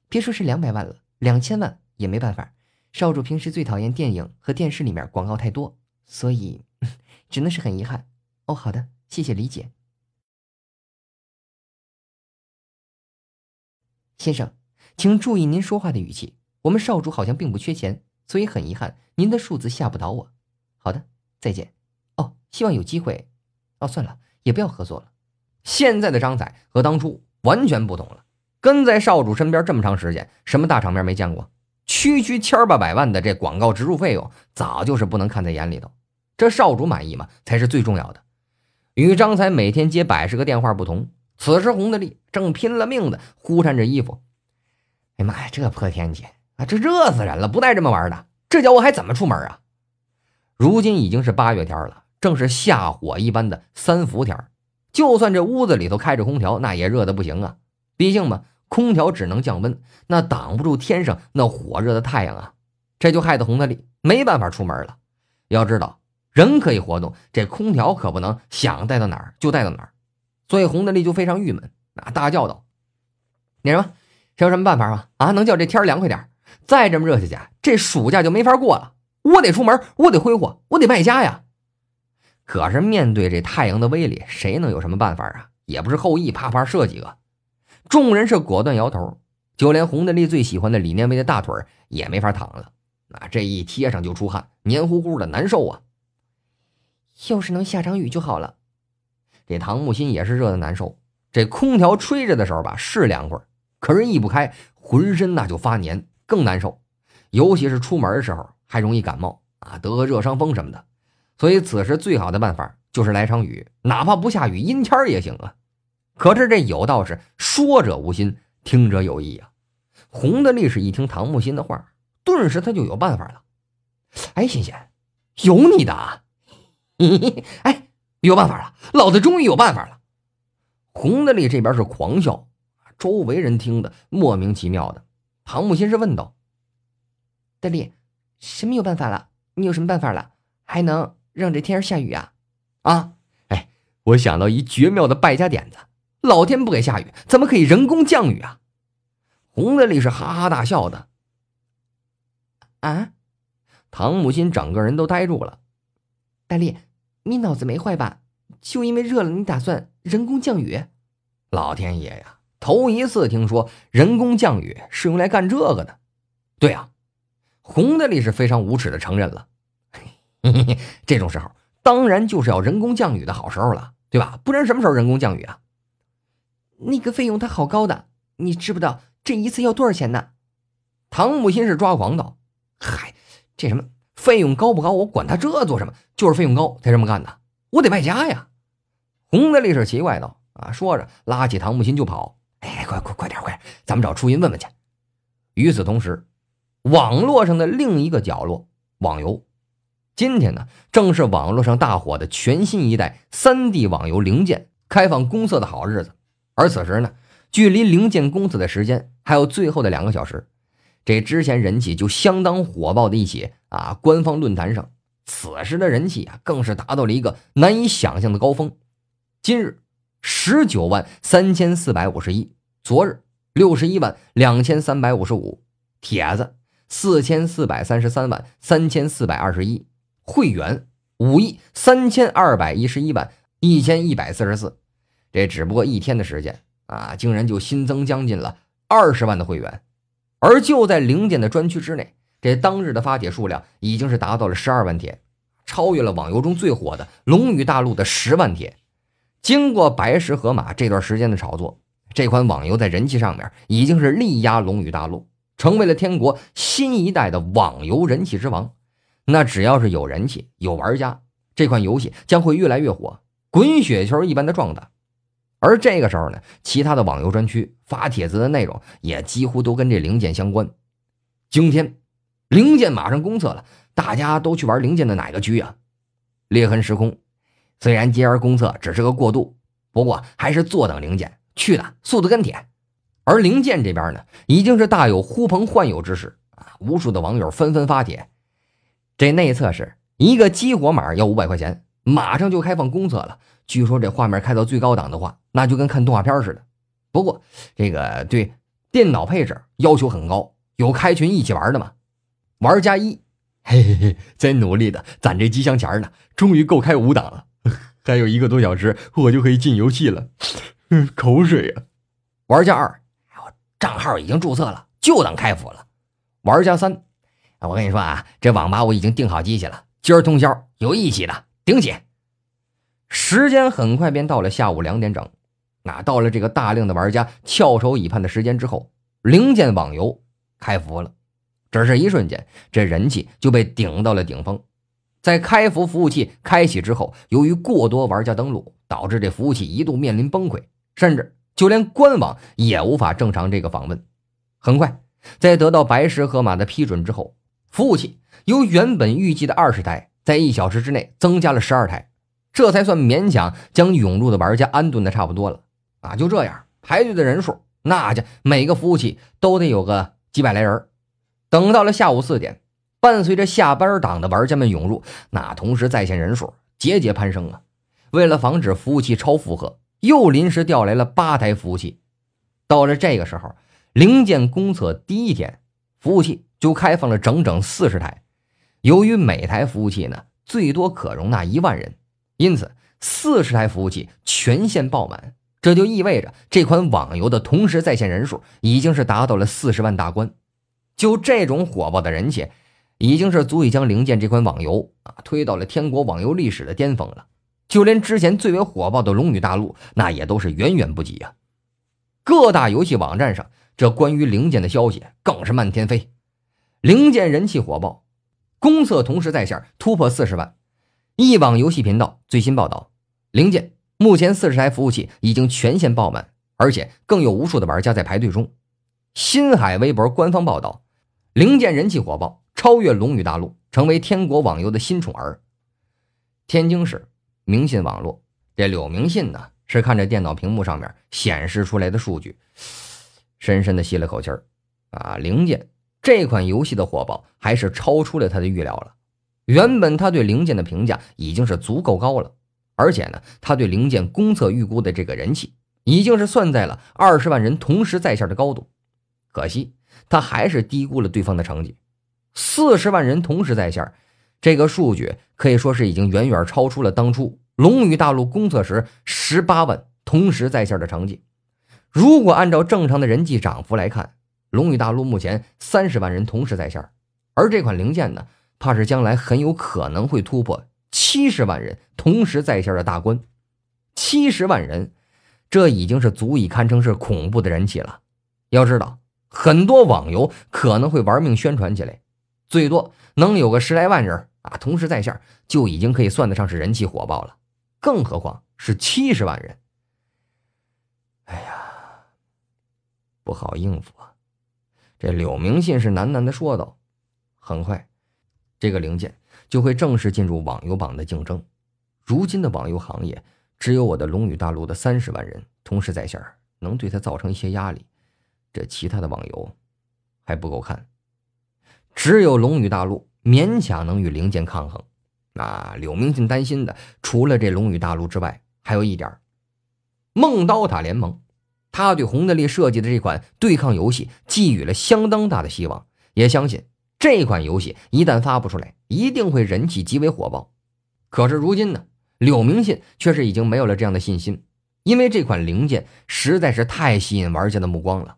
A: 别说是两百万了，两千万也没办法。少主平时最讨厌电影和电视里面广告太多，所以只能是很遗憾。哦，好的，谢谢理解，先生，请注意您说话的语气，我们少主好像并不缺钱，所以很遗憾您的数字吓不倒我。好的，再见。希望有机会，哦，算了，也不要合作了。现在的张才和当初完全不同了。跟在少主身边这么长时间，什么大场面没见过？区区千八百万的这广告植入费用，早就是不能看在眼里头。这少主满意吗？才是最重要的。与张才每天接百十个电话不同，此时洪德利正拼了命的呼扇着衣服。哎妈呀，这破天气啊，这热死人了！不带这么玩的，这叫我还怎么出门啊？如今已经是八月天了。正是下火一般的三伏天就算这屋子里头开着空调，那也热的不行啊。毕竟嘛，空调只能降温，那挡不住天上那火热的太阳啊。这就害得洪德利没办法出门了。要知道，人可以活动，这空调可不能想带到哪儿就带到哪儿。所以洪德利就非常郁闷，啊，大叫道：“那什么，有什么办法吗？啊，能叫这天凉快点再这么热下去，这暑假就没法过了。我得出门，我得挥霍，我得败家呀！”可是面对这太阳的威力，谁能有什么办法啊？也不是后羿啪啪射几个，众人是果断摇头。就连洪德利最喜欢的李念威的大腿也没法躺了。那这一贴上就出汗，黏糊糊的，难受啊！要是能下场雨就好了。这唐木心也是热的难受。这空调吹着的时候吧，是凉快，可是一不开，浑身那就发黏，更难受。尤其是出门的时候，还容易感冒啊，得个热伤风什么的。所以此时最好的办法就是来场雨，哪怕不下雨阴天也行啊。可是这有道是，说者无心，听者有意啊。洪德力是，一听唐木心的话，顿时他就有办法了。哎，欣欣，有你的，啊！(laughs) 哎，有办法了，老子终于有办法了。洪德力这边是狂笑，周围人听的莫名其妙的。唐木心是问道：“大力，什么有办法了？你有什么办法了？还能？”让这天下雨啊！啊！哎，我想到一绝妙的败家点子，老天不给下雨，怎么可以人工降雨啊？红的力是哈哈大笑的。啊！唐木心整个人都呆住了。戴力，你脑子没坏吧？就因为热了，你打算人工降雨？老天爷呀，头一次听说人工降雨是用来干这个的。对啊，红的力是非常无耻的承认了。(laughs) 这种时候当然就是要人工降雨的好时候了，对吧？不然什么时候人工降雨啊？那个费用它好高的，你知不知道这一次要多少钱呢？唐木心是抓狂道：“嗨，这什么费用高不高？我管他这做什么？就是费用高才这么干的，我得败家呀！”洪的力是奇怪道：“啊！”说着拉起唐木心就跑：“哎，快快快点，快，咱们找初音问问去。”与此同时，网络上的另一个角落，网游。今天呢，正是网络上大火的全新一代三 D 网游《零件开放公测的好日子。而此时呢，距离零件公测的时间还有最后的两个小时。这之前人气就相当火爆的一起啊，官方论坛上此时的人气啊，更是达到了一个难以想象的高峰。今日十九万三千四百五十一，昨日六十一万两千三百五十五，帖子四千四百三十三万三千四百二十一。会员五亿三千二百一十一万一千一百四十四，这只不过一天的时间啊，竟然就新增将近了二十万的会员。而就在零点的专区之内，这当日的发帖数量已经是达到了十二万帖，超越了网游中最火的《龙与大陆》的十万帖。经过白石河马这段时间的炒作，这款网游在人气上面已经是力压《龙与大陆》，成为了天国新一代的网游人气之王。那只要是有人气、有玩家，这款游戏将会越来越火，滚雪球一般的壮大。而这个时候呢，其他的网游专区发帖子的内容也几乎都跟这零件相关。今天，零件马上公测了，大家都去玩零件的哪个区啊？裂痕时空。虽然今儿公测只是个过渡，不过还是坐等零件去的，速度跟帖。而零件这边呢，已经是大有呼朋唤友之势啊！无数的网友纷纷发帖。这内测是一个激活码，要五百块钱，马上就开放公测了。据说这画面开到最高档的话，那就跟看动画片似的。不过这个对电脑配置要求很高。有开群一起玩的吗？玩家一，嘿嘿嘿，在努力的攒这机箱钱呢，终于够开五档了。还有一个多小时，我就可以进游戏了，口水啊！玩家二，账号已经注册了，就等开服了。玩家三。我跟你说啊，这网吧我已经订好机器了，今儿通宵，有一起的顶起。时间很快便到了下午两点整，啊，到了这个大量的玩家翘首以盼的时间之后，零件网游开服了。只是一瞬间，这人气就被顶到了顶峰。在开服服务器开启之后，由于过多玩家登录，导致这服务器一度面临崩溃，甚至就连官网也无法正常这个访问。很快，在得到白石和马的批准之后，服务器由原本预计的二十台，在一小时之内增加了十二台，这才算勉强将涌入的玩家安顿的差不多了。啊，就这样，排队的人数，那家每个服务器都得有个几百来人。等到了下午四点，伴随着下班党的玩家们涌入，那同时在线人数节节攀升啊！为了防止服务器超负荷，又临时调来了八台服务器。到了这个时候，零件公测第一天，服务器。就开放了整整四十台，由于每台服务器呢最多可容纳一万人，因此四十台服务器全线爆满，这就意味着这款网游的同时在线人数已经是达到了四十万大关。就这种火爆的人气，已经是足以将《零剑》这款网游啊推到了天国网游历史的巅峰了。就连之前最为火爆的《龙女大陆》，那也都是远远不及啊。各大游戏网站上，这关于《零件的消息更是漫天飞。零件人气火爆，公测同时在线突破四十万。一网游戏频道最新报道：零件目前四十台服务器已经全线爆满，而且更有无数的玩家在排队中。新海微博官方报道：零件人气火爆，超越龙与大陆，成为天国网游的新宠儿。天津市明信网络，这柳明信呢，是看着电脑屏幕上面显示出来的数据，深深的吸了口气儿，啊，零件这款游戏的火爆还是超出了他的预料了。原本他对零件的评价已经是足够高了，而且呢，他对零件公测预估的这个人气，已经是算在了二十万人同时在线的高度。可惜他还是低估了对方的成绩，四十万人同时在线，这个数据可以说是已经远远超出了当初龙与大陆公测时十八万同时在线的成绩。如果按照正常的人气涨幅来看。龙宇大陆目前三十万人同时在线，而这款零件呢，怕是将来很有可能会突破七十万人同时在线的大关。七十万人，这已经是足以堪称是恐怖的人气了。要知道，很多网游可能会玩命宣传起来，最多能有个十来万人啊，同时在线就已经可以算得上是人气火爆了。更何况是七十万人，哎呀，不好应付啊！这柳明信是喃喃的说道：“很快，这个零件就会正式进入网游榜的竞争。如今的网游行业，只有我的龙与大陆的三十万人同时在线，能对他造成一些压力。这其他的网游还不够看，只有龙与大陆勉强能与零件抗衡。那柳明信担心的，除了这龙与大陆之外，还有一点梦刀塔联盟。”他对洪德利设计的这款对抗游戏寄予了相当大的希望，也相信这款游戏一旦发布出来，一定会人气极为火爆。可是如今呢，柳明信却是已经没有了这样的信心，因为这款零件实在是太吸引玩家的目光了。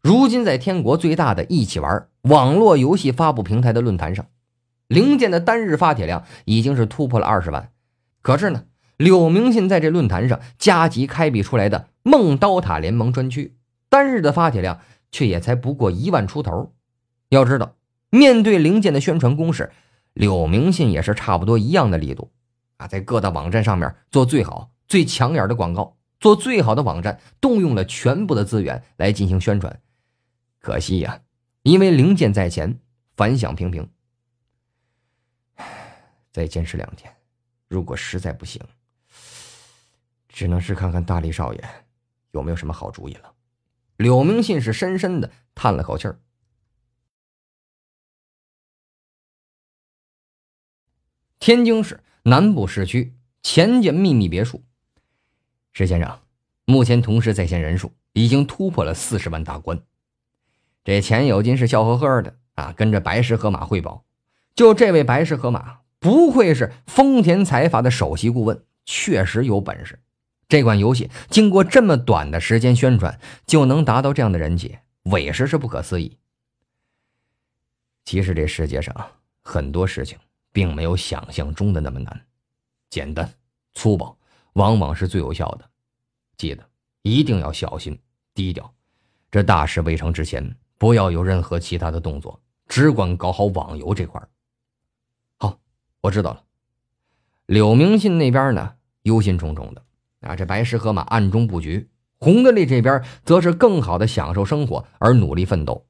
A: 如今在天国最大的一起玩网络游戏发布平台的论坛上，零件的单日发帖量已经是突破了二十万。可是呢？柳明信在这论坛上加急开辟出来的“梦刀塔联盟”专区，单日的发帖量却也才不过一万出头。要知道，面对零件的宣传攻势，柳明信也是差不多一样的力度啊，在各大网站上面做最好、最抢眼的广告，做最好的网站，动用了全部的资源来进行宣传。可惜呀，因为零件在前，反响平平。再坚持两天，如果实在不行。只能是看看大力少爷有没有什么好主意了。柳明信是深深的叹了口气儿。天津市南部市区钱家秘密别墅，石先生，目前同时在线人数已经突破了四十万大关。这钱有金是笑呵呵的啊，跟着白石河马汇报。就这位白石河马，不愧是丰田财阀的首席顾问，确实有本事。这款游戏经过这么短的时间宣传，就能达到这样的人气，委实是不可思议。其实这世界上很多事情并没有想象中的那么难，简单粗暴往往是最有效的。记得一定要小心低调，这大事未成之前，不要有任何其他的动作，只管搞好网游这块。好，我知道了。柳明信那边呢，忧心忡忡的。啊！这白石河马暗中布局，洪德利这边则是更好的享受生活而努力奋斗。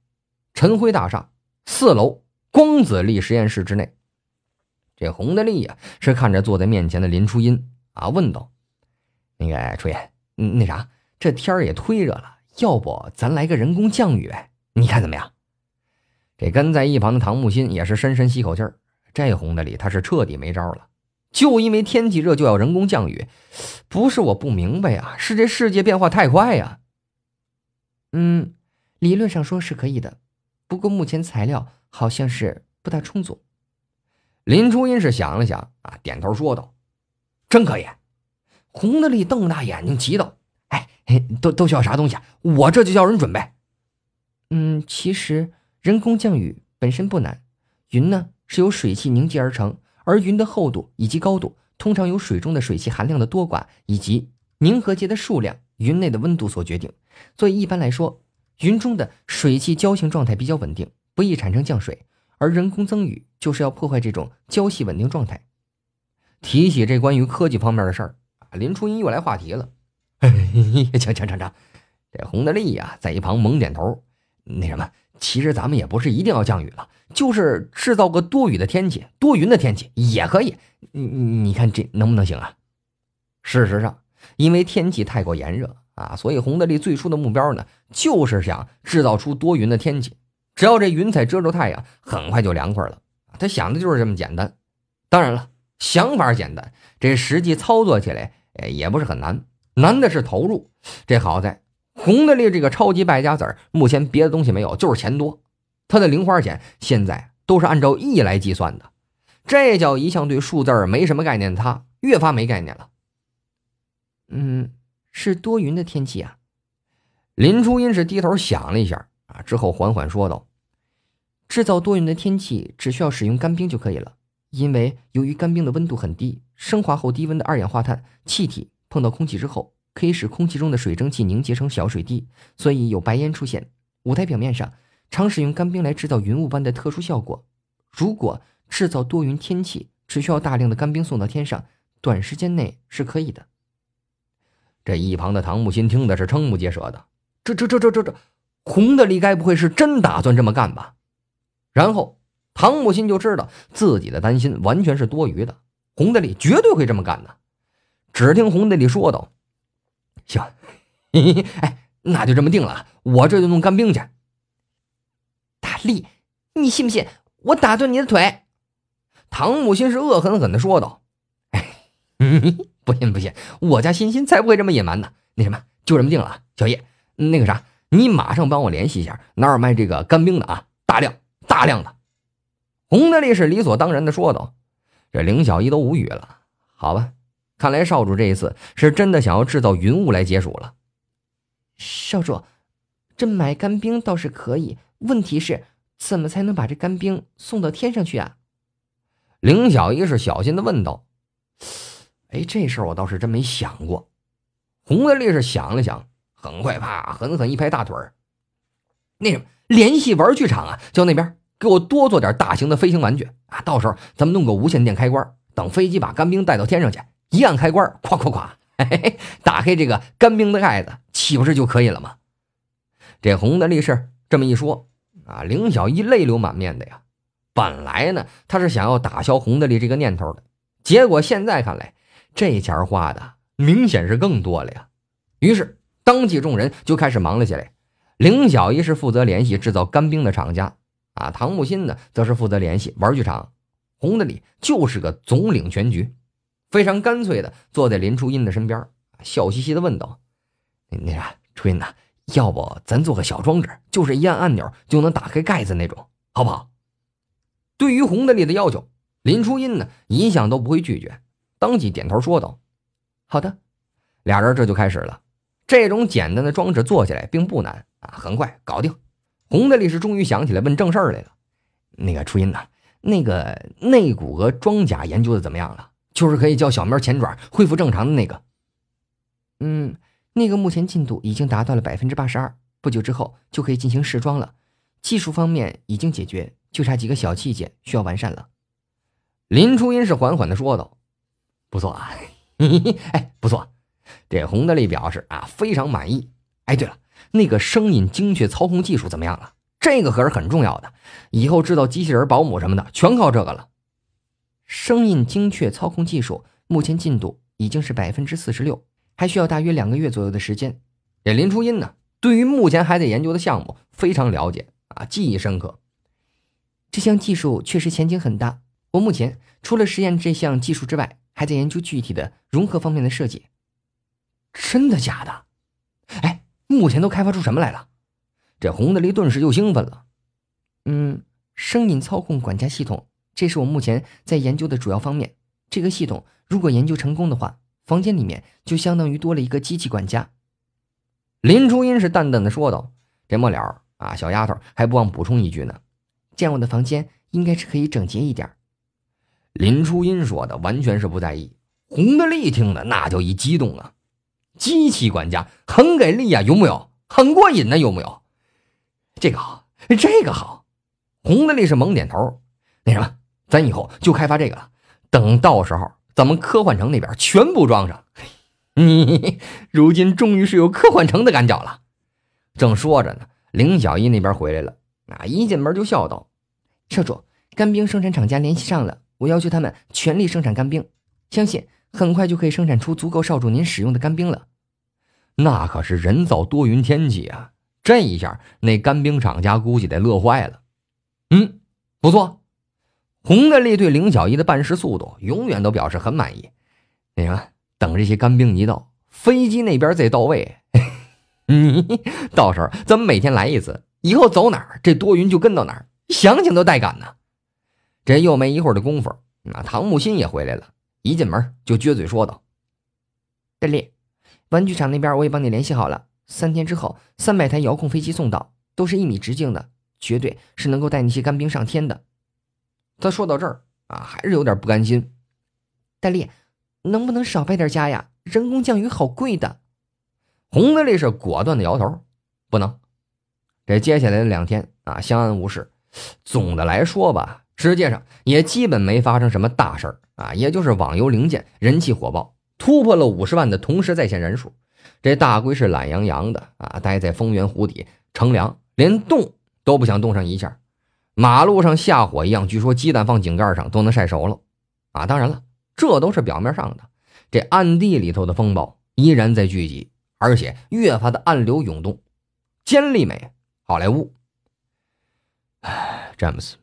A: 晨辉大厦四楼光子力实验室之内，这洪德利呀是看着坐在面前的林初音啊问道：“那个初音，那啥，这天儿也忒热了，要不咱来个人工降雨呗？你看怎么样？”这跟在一旁的唐木心也是深深吸口气儿，这洪德利他是彻底没招了。就因为天气热就要人工降雨，不是我不明白呀，是这世界变化太快呀。嗯，理论上说是可以的，不过目前材料好像是不大充足。林初音是想了想啊，点头说道：“真可以。”洪德利瞪大眼睛急道：“哎，都都需要啥东西？我这就叫人准备。”嗯，其实人工降雨本身不难，云呢是由水汽凝结而成。而云的厚度以及高度，通常由水中的水汽含量的多寡以及凝合结的数量、云内的温度所决定。所以一般来说，云中的水汽胶性状态比较稳定，不易产生降水。而人工增雨就是要破坏这种胶系稳定状态。提起这关于科技方面的事儿，林初一又来话题了。嘿，强强强强，这洪德利啊，在一旁猛点头。那什么，其实咱们也不是一定要降雨了。就是制造个多雨的天气，多云的天气也可以。你你看这能不能行啊？事实上，因为天气太过炎热啊，所以洪德利最初的目标呢，就是想制造出多云的天气。只要这云彩遮住太阳，很快就凉快了他想的就是这么简单。当然了，想法简单，这实际操作起来，也不是很难。难的是投入。这好在洪德利这个超级败家子儿，目前别的东西没有，就是钱多。他的零花钱现在都是按照亿来计算的，这叫一向对数字没什么概念的他越发没概念了。嗯，是多云的天气啊。林初音是低头想了一下啊，之后缓缓说道：“制造多云的天气只需要使用干冰就可以了，因为由于干冰的温度很低，升华后低温的二氧化碳气体碰到空气之后，可以使空气中的水蒸气凝结成小水滴，所以有白烟出现。舞台表面上。”常使用干冰来制造云雾般的特殊效果。如果制造多云天气，只需要大量的干冰送到天上，短时间内是可以的。这一旁的唐木心听的是瞠目结舌的，这这这这这这，红的力该不会是真打算这么干吧？然后唐木心就知道自己的担心完全是多余的，红的力绝对会这么干的。只听红的力说道：“行，(laughs) 哎，那就这么定了，我这就弄干冰去。”大力，你信不信我打断你的腿？唐母心是恶狠狠的说道：“哎，(laughs) 不信不信，我家欣欣才不会这么野蛮呢。那什么，就这么定了啊，小叶，那个啥，你马上帮我联系一下哪有卖这个干冰的啊？大量，大量的。”洪大力是理所当然的说道：“这凌小一都无语了。好吧，看来少主这一次是真的想要制造云雾来解暑了。少主，这买干冰倒是可以。”问题是，怎么才能把这干冰送到天上去啊？林小一是小心的问道。哎，这事儿我倒是真没想过。红的力士想了想，很快啪狠狠一拍大腿儿。那什么，联系玩具厂啊，叫那边给我多做点大型的飞行玩具啊！到时候咱们弄个无线电开关，等飞机把干冰带到天上去，一按开关，咵咵咵，嘿嘿，打开这个干冰的盖子，岂不是就可以了吗？这红的力士。这么一说，啊，林小一泪流满面的呀。本来呢，他是想要打消红的利这个念头的，结果现在看来，这钱花的明显是更多了呀。于是，当即众人就开始忙了起来。林小一是负责联系制造干冰的厂家，啊，唐木心呢，则是负责联系玩具厂。红的里就是个总领全局，非常干脆的坐在林初音的身边，笑嘻嘻的问道：“那啥初音呐？”要不咱做个小装置，就是一按按钮就能打开盖子那种，好不好？对于洪德利的要求，林初音呢一向都不会拒绝，当即点头说道：“好的。”俩人这就开始了。这种简单的装置做起来并不难啊，很快搞定。洪德利是终于想起来问正事儿来了：“那个初音呢？那个内骨骼装甲研究的怎么样了？就是可以叫小喵前爪恢复正常的那个。”嗯。那个目前进度已经达到了百分之八十二，不久之后就可以进行试装了。技术方面已经解决，就差几个小器件需要完善了。林初音是缓缓的说道：“不错啊，(laughs) 哎，不错。”这洪的力表示啊，非常满意。哎，对了，那个声音精确操控技术怎么样了？这个可是很重要的，以后制造机器人保姆什么的，全靠这个了。声音精确操控技术目前进度已经是百分之四十六。还需要大约两个月左右的时间。这林初音呢，对于目前还在研究的项目非常了解啊，记忆深刻。这项技术确实前景很大。我目前除了实验这项技术之外，还在研究具体的融合方面的设计。真的假的？哎，目前都开发出什么来了？这红德利顿时就兴奋了。嗯，声音操控管家系统，这是我目前在研究的主要方面。这个系统如果研究成功的话。房间里面就相当于多了一个机器管家，林初音是淡淡的说道。这末了啊，小丫头还不忘补充一句呢：“这样的房间应该是可以整洁一点。”林初音说的完全是不在意。红的利听了那叫一激动啊，机器管家很给力啊，有木有？很过瘾呢，有木有？这个好，这个好。红的利是猛点头。那什么，咱以后就开发这个了。等到时候。怎么，科幻城那边全部装上？你 (laughs) 如今终于是有科幻城的赶脚了。正说着呢，林小一那边回来了。啊，一进门就笑道：“少主，干冰生产厂家联系上了，我要求他们全力生产干冰，相信很快就可以生产出足够少主您使用的干冰了。”那可是人造多云天气啊！这一下，那干冰厂家估计得乐坏了。嗯，不错。洪大力对凌小一的办事速度永远都表示很满意。行，等这些干兵一到，飞机那边再到位，(laughs) 你到时候咱们每天来一次，以后走哪儿这多云就跟到哪儿，想想都带感呢。这又没一会儿的功夫，那唐木心也回来了，一进门就撅嘴说道：“大力，玩具厂那边我也帮你联系好了，三天之后三百台遥控飞机送到，都是一米直径的，绝对是能够带那些干兵上天的。”他说到这儿啊，还是有点不甘心。大力，能不能少败点家呀？人工降雨好贵的。洪那力是果断的摇头，不能。这接下来的两天啊，相安无事。总的来说吧，实际上也基本没发生什么大事儿啊。也就是网游《零件人气火爆，突破了五十万的同时在线人数。这大龟是懒洋洋的啊，待在丰源湖底乘凉，连动都不想动上一下。马路上下火一样，据说鸡蛋放井盖上都能晒熟了，啊！当然了，这都是表面上的，这暗地里头的风暴依然在聚集，而且越发的暗流涌动。坚利美，好莱坞。哎，詹姆斯，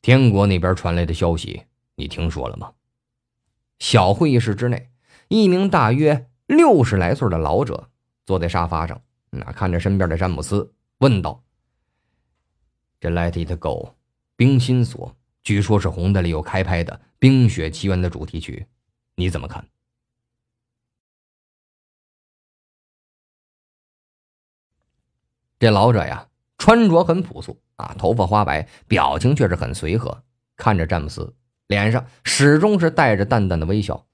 A: 天国那边传来的消息，你听说了吗？小会议室之内，一名大约六十来岁的老者坐在沙发上，那看着身边的詹姆斯问道。这 Let It Go，《冰心锁》据说是红的里有开拍的《冰雪奇缘》的主题曲，你怎么看？这老者呀，穿着很朴素啊，头发花白，表情却是很随和，看着詹姆斯，脸上始终是带着淡淡的微笑。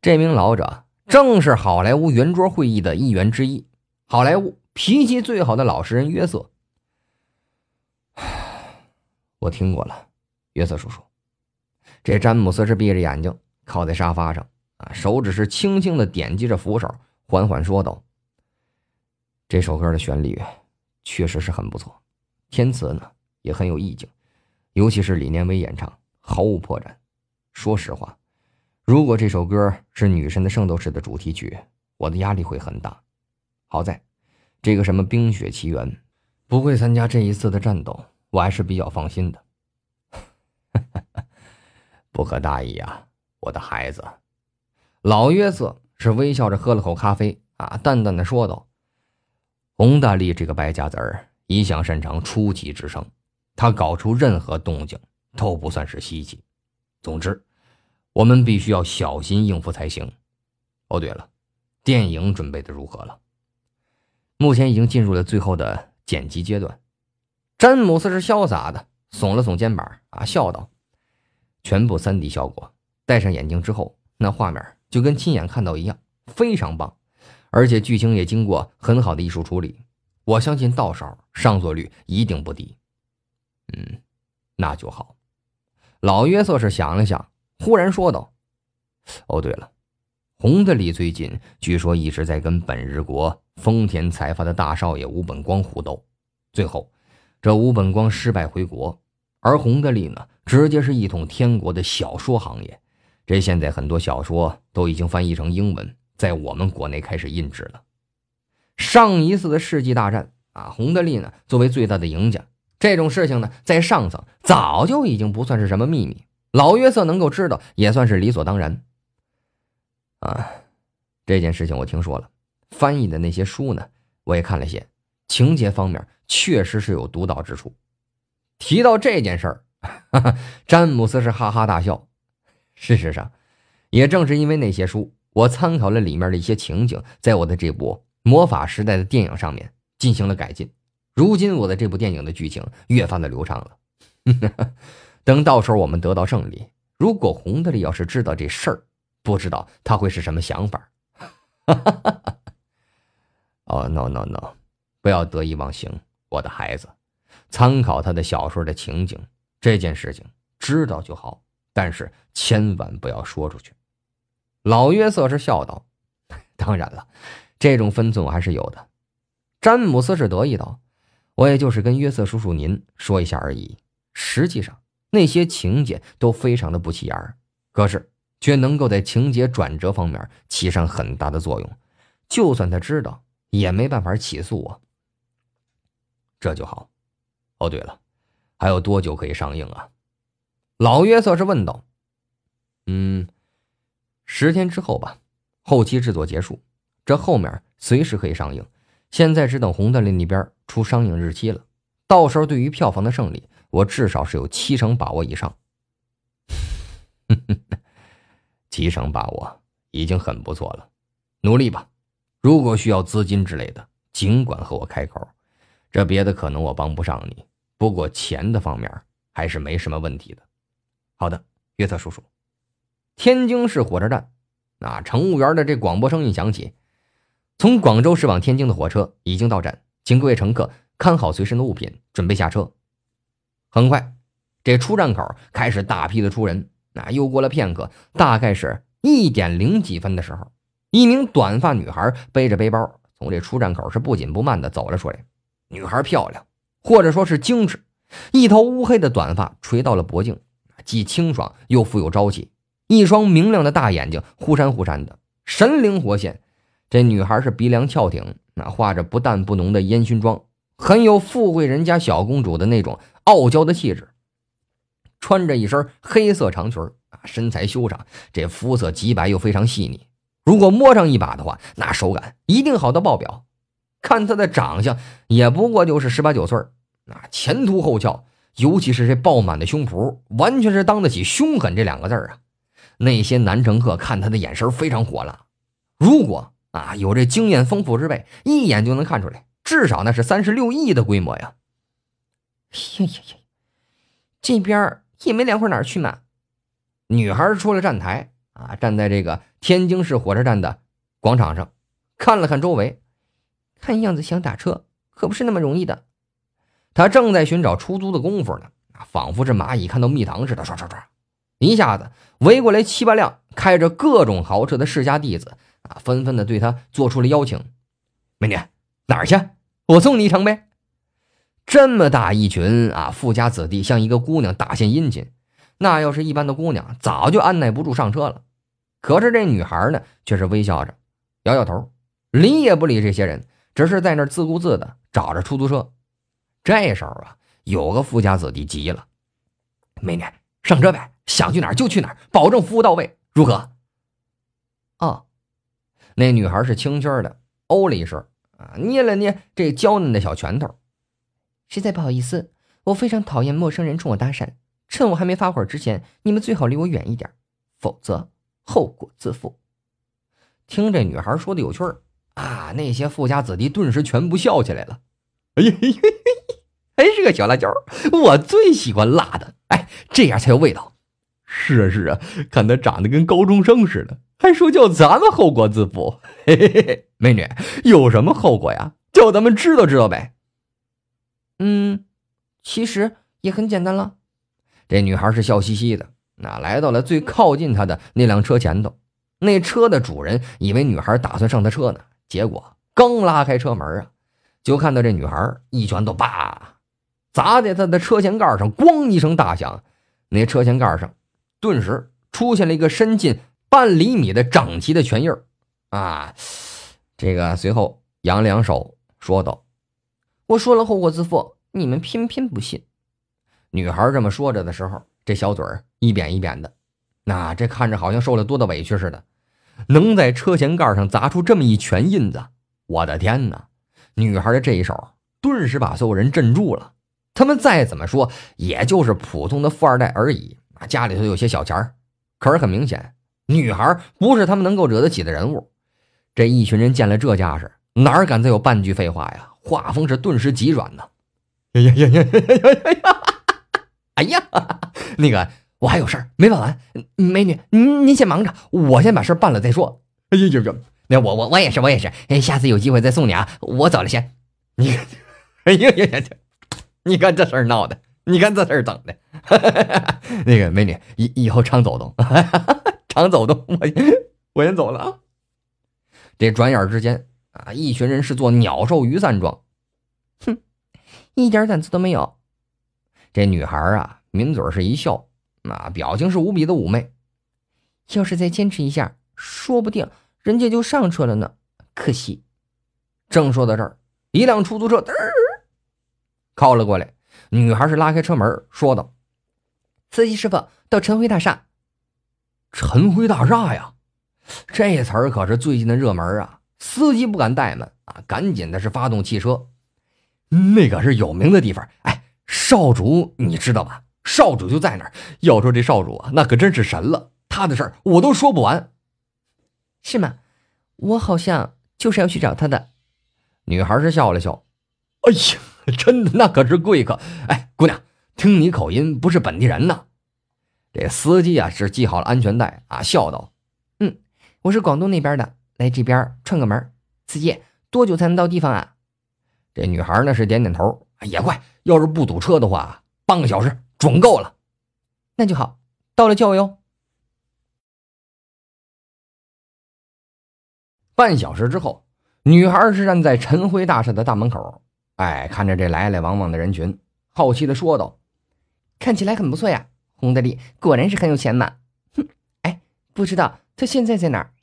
A: 这名老者正是好莱坞圆桌会议的议员之一，好莱坞脾气最好的老实人约瑟。我听过了，约瑟叔叔。这詹姆斯是闭着眼睛靠在沙发上啊，手指是轻轻的点击着扶手，缓缓说道：“这首歌的旋律确实是很不错，填词呢也很有意境，尤其是李念微演唱，毫无破绽。说实话，如果这首歌是《女神的圣斗士》的主题曲，我的压力会很大。好在，这个什么《冰雪奇缘》不会参加这一次的战斗。”我还是比较放心的，(laughs) 不可大意啊！我的孩子，老约瑟是微笑着喝了口咖啡啊，淡淡的说道：“洪大力这个败家子儿一向擅长出奇制胜，他搞出任何动静都不算是稀奇。总之，我们必须要小心应付才行。哦，对了，电影准备的如何了？目前已经进入了最后的剪辑阶段。”詹姆斯是潇洒的，耸了耸肩膀，啊，笑道：“全部 3D 效果，戴上眼镜之后，那画面就跟亲眼看到一样，非常棒，而且剧情也经过很好的艺术处理。我相信到时候上座率一定不低。”嗯，那就好。老约瑟是想了想，忽然说道：“哦，对了，红的里最近，据说一直在跟本日国丰田财阀的大少爷吴本光互斗，最后。”这吴本光失败回国，而洪德利呢，直接是一统天国的小说行业。这现在很多小说都已经翻译成英文，在我们国内开始印制了。上一次的世纪大战啊，洪德利呢作为最大的赢家，这种事情呢，在上层早就已经不算是什么秘密。老约瑟能够知道，也算是理所当然。啊，这件事情我听说了，翻译的那些书呢，我也看了些情节方面。确实是有独到之处。提到这件事儿，(laughs) 詹姆斯是哈哈大笑。事实上，也正是因为那些书，我参考了里面的一些情景，在我的这部魔法时代的电影上面进行了改进。如今我的这部电影的剧情越发的流畅了。(laughs) 等到时候我们得到胜利，如果红的里要是知道这事儿，不知道他会是什么想法。(laughs) 哦，no no no，不要得意忘形。我的孩子，参考他的小说的情景，这件事情知道就好，但是千万不要说出去。老约瑟是笑道：“ (laughs) 当然了，这种分寸我还是有的。”詹姆斯是得意道：“我也就是跟约瑟叔叔您说一下而已。实际上，那些情节都非常的不起眼儿，可是却能够在情节转折方面起上很大的作用。就算他知道，也没办法起诉我。”这就好，哦，对了，还有多久可以上映啊？老约瑟是问道。嗯，十天之后吧，后期制作结束，这后面随时可以上映。现在只等红的那边出上映日期了，到时候对于票房的胜利，我至少是有七成把握以上。(laughs) 七成把握已经很不错了，努力吧。如果需要资金之类的，尽管和我开口。这别的可能我帮不上你，不过钱的方面还是没什么问题的。好的，约瑟叔叔，天津市火车站，啊，乘务员的这广播声音响起，从广州市往天津的火车已经到站，请各位乘客看好随身的物品，准备下车。很快，这出站口开始大批的出人。啊，又过了片刻，大概是一点零几分的时候，一名短发女孩背着背包从这出站口是不紧不慢的走了出来。女孩漂亮，或者说是精致，一头乌黑的短发垂到了脖颈，既清爽又富有朝气。一双明亮的大眼睛忽闪忽闪的，神灵活现。这女孩是鼻梁翘挺，那画着不淡不浓的烟熏妆，很有富贵人家小公主的那种傲娇的气质。穿着一身黑色长裙，身材修长，这肤色极白又非常细腻，如果摸上一把的话，那手感一定好到爆表。看他的长相，也不过就是十八九岁啊，前凸后翘，尤其是这爆满的胸脯，完全是当得起“凶狠”这两个字啊！那些男乘客看他的眼神非常火辣。如果啊有这经验丰富之辈，一眼就能看出来，至少那是三十六亿的规模呀！呀呀呀，这边也没凉快哪儿去嘛！女孩出了站台啊，站在这个天津市火车站的广场上，看了看周围。看样子想打车可不是那么容易的，他正在寻找出租的功夫呢，仿佛是蚂蚁看到蜜糖似的，唰唰唰，一下子围过来七八辆开着各种豪车的世家弟子，啊，纷纷的对他做出了邀请：“美女哪儿去？我送你一程呗。”这么大一群啊，富家子弟向一个姑娘大献殷勤，那要是一般的姑娘，早就按耐不住上车了。可是这女孩呢，却是微笑着，摇摇头，理也不理这些人。只是在那儿自顾自的找着出租车。这时候啊，有个富家子弟急了：“美女，上车呗，想去哪儿就去哪儿，保证服务到位，如何？”啊，那女孩是轻轻的，哦了一声，啊，捏了捏这娇嫩的小拳头：“实在不好意思，我非常讨厌陌生人冲我搭讪。趁我还没发火之前，你们最好离我远一点，否则后果自负。”听这女孩说的有趣儿。啊！那些富家子弟顿时全部笑起来了。哎呀，还是个小辣椒，我最喜欢辣的。哎，这样才有味道。是啊，是啊，看他长得跟高中生似的，还说叫咱们后果自负。嘿嘿嘿，美女，有什么后果呀？叫咱们知道知道呗。嗯，其实也很简单了。这女孩是笑嘻嘻的，那来到了最靠近她的那辆车前头。那车的主人以为女孩打算上她车呢。结果刚拉开车门啊，就看到这女孩一拳头叭，砸在他的车前盖上，咣一声大响，那车前盖上顿时出现了一个深进半厘米的整齐的拳印啊，这个随后扬两手说道：“我说了，后果自负，你们偏偏不信。”女孩这么说着的时候，这小嘴一扁一扁的，那这看着好像受了多大委屈似的。能在车前盖上砸出这么一拳印子，我的天哪！女孩的这一手，顿时把所有人镇住了。他们再怎么说，也就是普通的富二代而已，那家里头有些小钱儿。可是很明显，女孩不是他们能够惹得起的人物。这一群人见了这架势，哪敢再有半句废话呀？画风是顿时急转呢。哎呀呀呀呀呀！哎呀，(laughs) 那个。我还有事儿没办完，美女，您您先忙着，我先把事儿办了再说。哎呀呀，那我我我也是，我也是。哎，下次有机会再送你啊！我走了先。你，哎呀呀呀，你看这事儿闹的，你看这事儿整的。(laughs) 那个美女，以以后常走动，(laughs) 常走动。我我先走了。啊。这转眼之间啊，一群人是做鸟兽鱼散状。哼，一点胆子都没有。这女孩啊，抿嘴是一笑。那表情是无比的妩媚，要是再坚持一下，说不定人家就上车了呢。可惜，正说到这儿，一辆出租车嘚儿靠了过来，女孩是拉开车门，说道：“司机师傅，到晨辉大厦。”晨辉大厦呀，这词儿可是最近的热门啊。司机不敢怠慢啊，赶紧的是发动汽车。那可是有名的地方，哎，少主，你知道吧？少主就在那儿。要说这少主啊，那可真是神了，他的事儿我都说不完。是吗？我好像就是要去找他的。女孩是笑了笑。哎呀，真的，那可是贵客。哎，姑娘，听你口音，不是本地人呐。这司机啊，是系好了安全带啊，笑道：“嗯，我是广东那边的，来这边串个门。”司机，多久才能到地方啊？这女孩呢是点点头。也快，要是不堵车的话，半个小时。准够了，那就好。到了，叫我。哟。半小时之后，女孩是站在晨辉大厦的大门口，哎，看着这来来往往的人群，好奇的说道：“看起来很不错呀，洪德力果然是很有钱嘛。”哼，哎，不知道他现在在哪儿。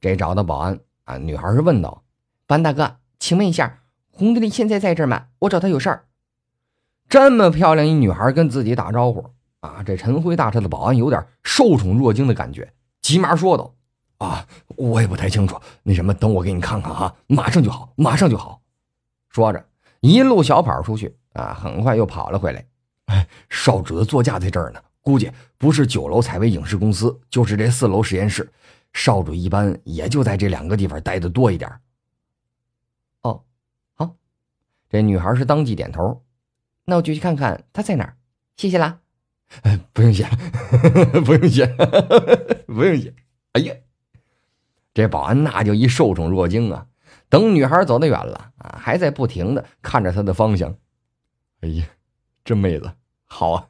A: 这找到保安啊，女孩是问道：“保安大哥，请问一下，洪德力现在在这儿吗？我找他有事儿。”这么漂亮一女孩跟自己打招呼啊！这陈辉大厦的保安有点受宠若惊的感觉，急忙说道：“啊，我也不太清楚，那什么，等我给你看看啊，马上就好，马上就好。”说着，一路小跑出去啊，很快又跑了回来。哎，少主的座驾在这儿呢，估计不是九楼采薇影视公司，就是这四楼实验室。少主一般也就在这两个地方待的多一点。哦，好，这女孩是当即点头。那我就去看看他在哪儿，谢谢啦！哎，不用谢，(laughs) 不用谢，(laughs) 不用谢！哎呀，这保安那就一受宠若惊啊！等女孩走得远了啊，还在不停的看着她的方向。哎呀，这妹子好啊！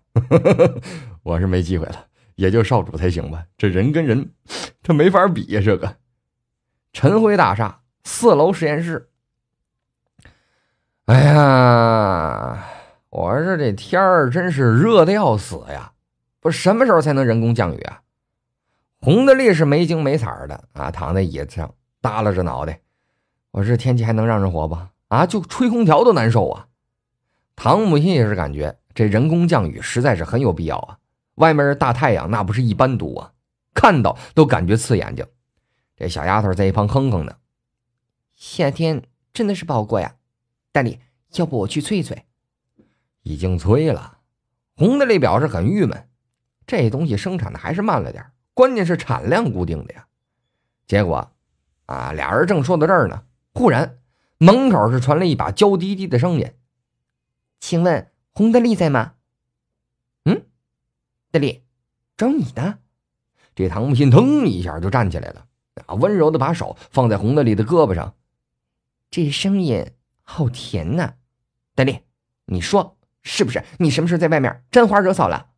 A: (laughs) 我是没机会了，也就少主才行吧。这人跟人，他没法比呀！这个，晨辉大厦四楼实验室。哎呀！我说这天儿真是热的要死呀！不，什么时候才能人工降雨啊？洪德利是没精没彩的啊，躺在椅子上耷拉着脑袋。我说这天气还能让人活不？啊，就吹空调都难受啊！唐母亲也是感觉这人工降雨实在是很有必要啊。外面大太阳那不是一般毒啊，看到都感觉刺眼睛。这小丫头在一旁哼哼呢。夏天真的是不好过呀，大力，要不我去催一催？已经催了，红的力表示很郁闷，这东西生产的还是慢了点，关键是产量固定的呀。结果，啊，俩人正说到这儿呢，忽然门口是传来一把娇滴滴的声音：“请问红的力在吗？”“嗯，丽力，找你呢。”这唐木心腾一下就站起来了，啊，温柔的把手放在红的力的胳膊上，这声音好甜呐，丽力，你说。是不是你什么时候在外面沾花惹草了？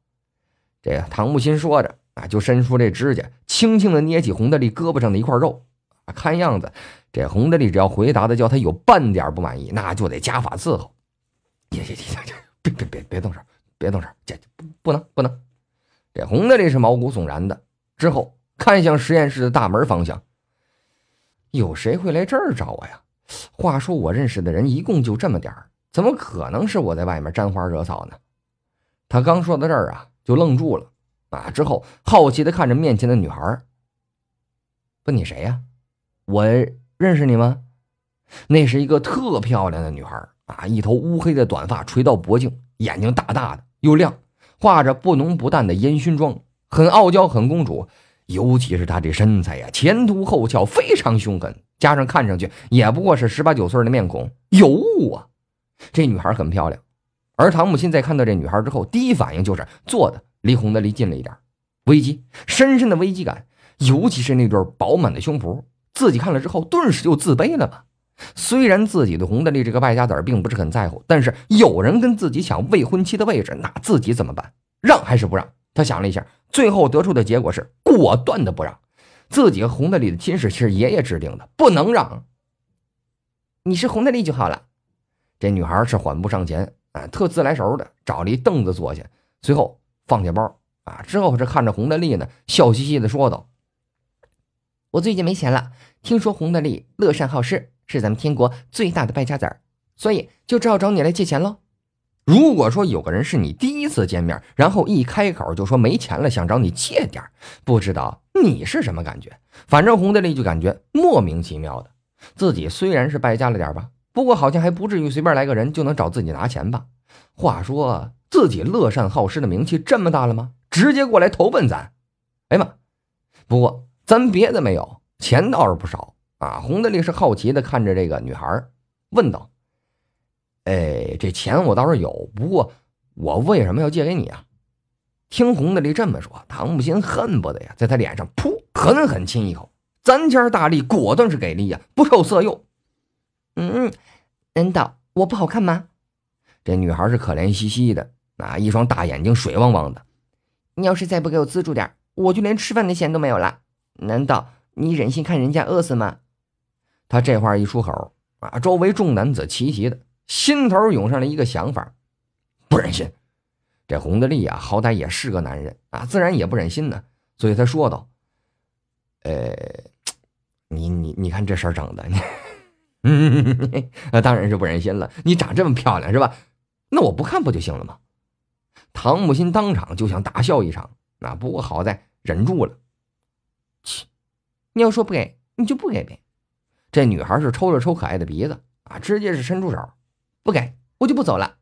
A: 这个唐木心说着啊，就伸出这指甲，轻轻的捏起洪德利胳膊上的一块肉。啊，看样子这洪德利只要回答的叫他有半点不满意，那就得加法伺候。行行行行，别别别别动手，别动手，姐，不不能不能。这洪德利是毛骨悚然的，之后看向实验室的大门方向。有谁会来这儿找我呀？话说我认识的人一共就这么点儿。怎么可能是我在外面沾花惹草呢？他刚说到这儿啊，就愣住了啊。之后好奇的看着面前的女孩，问：“你谁呀？我认识你吗？”那是一个特漂亮的女孩啊，一头乌黑的短发垂到脖颈，眼睛大大的又亮，画着不浓不淡的烟熏妆，很傲娇，很公主。尤其是她这身材呀，前凸后翘，非常凶狠，加上看上去也不过是十八九岁的面孔，有物啊！这女孩很漂亮，而唐木亲在看到这女孩之后，第一反应就是坐的离红的离近了一点，危机，深深的危机感，尤其是那对饱满的胸脯，自己看了之后，顿时就自卑了嘛。虽然自己的红的利这个败家子儿并不是很在乎，但是有人跟自己抢未婚妻的位置，那自己怎么办？让还是不让？他想了一下，最后得出的结果是果断的不让。自己和红的利的亲事是爷爷指定的，不能让。你是红的利就好了。这女孩是缓步上前，啊，特自来熟的找了一凳子坐下，随后放下包，啊，之后是看着洪德利呢，笑嘻嘻的说道：“我最近没钱了，听说洪德利乐善好施，是咱们天国最大的败家子儿，所以就只好找你来借钱喽。”如果说有个人是你第一次见面，然后一开口就说没钱了想找你借点不知道你是什么感觉？反正洪德利就感觉莫名其妙的，自己虽然是败家了点吧。不过好像还不至于随便来个人就能找自己拿钱吧？话说自己乐善好施的名气这么大了吗？直接过来投奔咱？哎呀妈！不过咱别的没有，钱倒是不少啊。红的力是好奇的看着这个女孩，问道：“哎，这钱我倒是有，不过我为什么要借给你啊？”听红的力这么说，唐木心恨不得呀，在他脸上噗狠狠亲一口。咱家大力果断是给力呀，不受色诱。嗯，嗯，难道我不好看吗？这女孩是可怜兮兮的啊，一双大眼睛水汪汪的。你要是再不给我资助点，我就连吃饭的钱都没有了。难道你忍心看人家饿死吗？他这话一出口啊，周围众男子齐齐的心头涌上了一个想法，不忍心。这洪德利啊，好歹也是个男人啊，自然也不忍心呢。所以他说道：“呃，你你你看这事儿整的。”嗯，(laughs) 那当然是不忍心了。你长这么漂亮是吧？那我不看不就行了吗？唐木心当场就想大笑一场，啊，不过好在忍住了。切，你要说不给你就不给呗。这女孩是抽了抽可爱的鼻子，啊，直接是伸出手，不给我就不走了。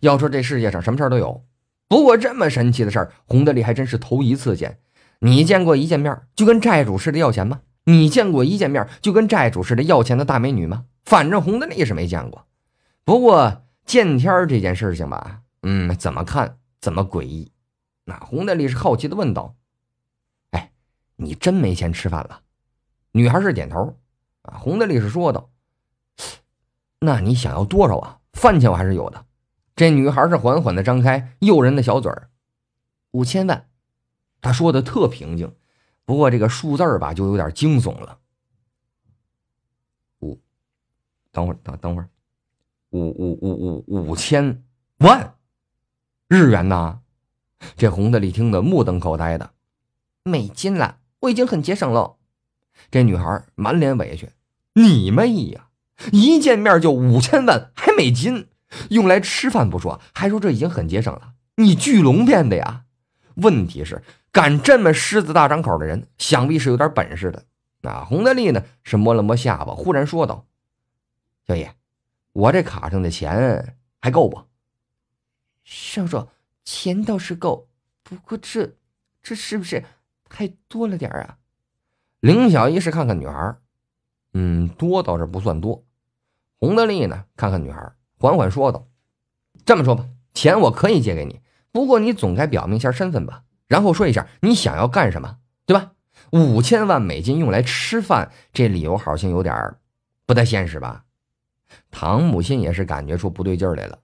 A: 要说这世界上什么事儿都有，不过这么神奇的事儿，洪德利还真是头一次见。你见过一见面就跟债主似的要钱吗？你见过一见面就跟债主似的要钱的大美女吗？反正红的力是没见过。不过见天儿这件事情吧，嗯，怎么看怎么诡异。那红的丽是好奇的问道：“哎，你真没钱吃饭了？”女孩是点头。啊，红的丽是说道：“那你想要多少啊？饭钱我还是有的。”这女孩是缓缓的张开诱人的小嘴儿：“五千万。”她说的特平静。不过这个数字儿吧，就有点惊悚了。五，等会儿，等等会儿，五五五五五千万日元呐！这红的丽听得目瞪口呆的。美金了，我已经很节省了。这女孩满脸委屈：“你妹呀！一见面就五千万还美金，用来吃饭不说，还说这已经很节省了。你巨龙变的呀？问题是……”敢这么狮子大张口的人，想必是有点本事的。那洪德利呢？是摸了摸下巴，忽然说道：“小爷，我这卡上的钱还够不？”少主，钱倒是够，不过这，这是不是太多了点啊？”林小一是看看女孩嗯，多倒是不算多。”洪德利呢，看看女孩缓缓说道：“这么说吧，钱我可以借给你，不过你总该表明一下身份吧？”然后说一下，你想要干什么，对吧？五千万美金用来吃饭，这理由好像有点不太现实吧？唐母亲也是感觉出不对劲儿来了。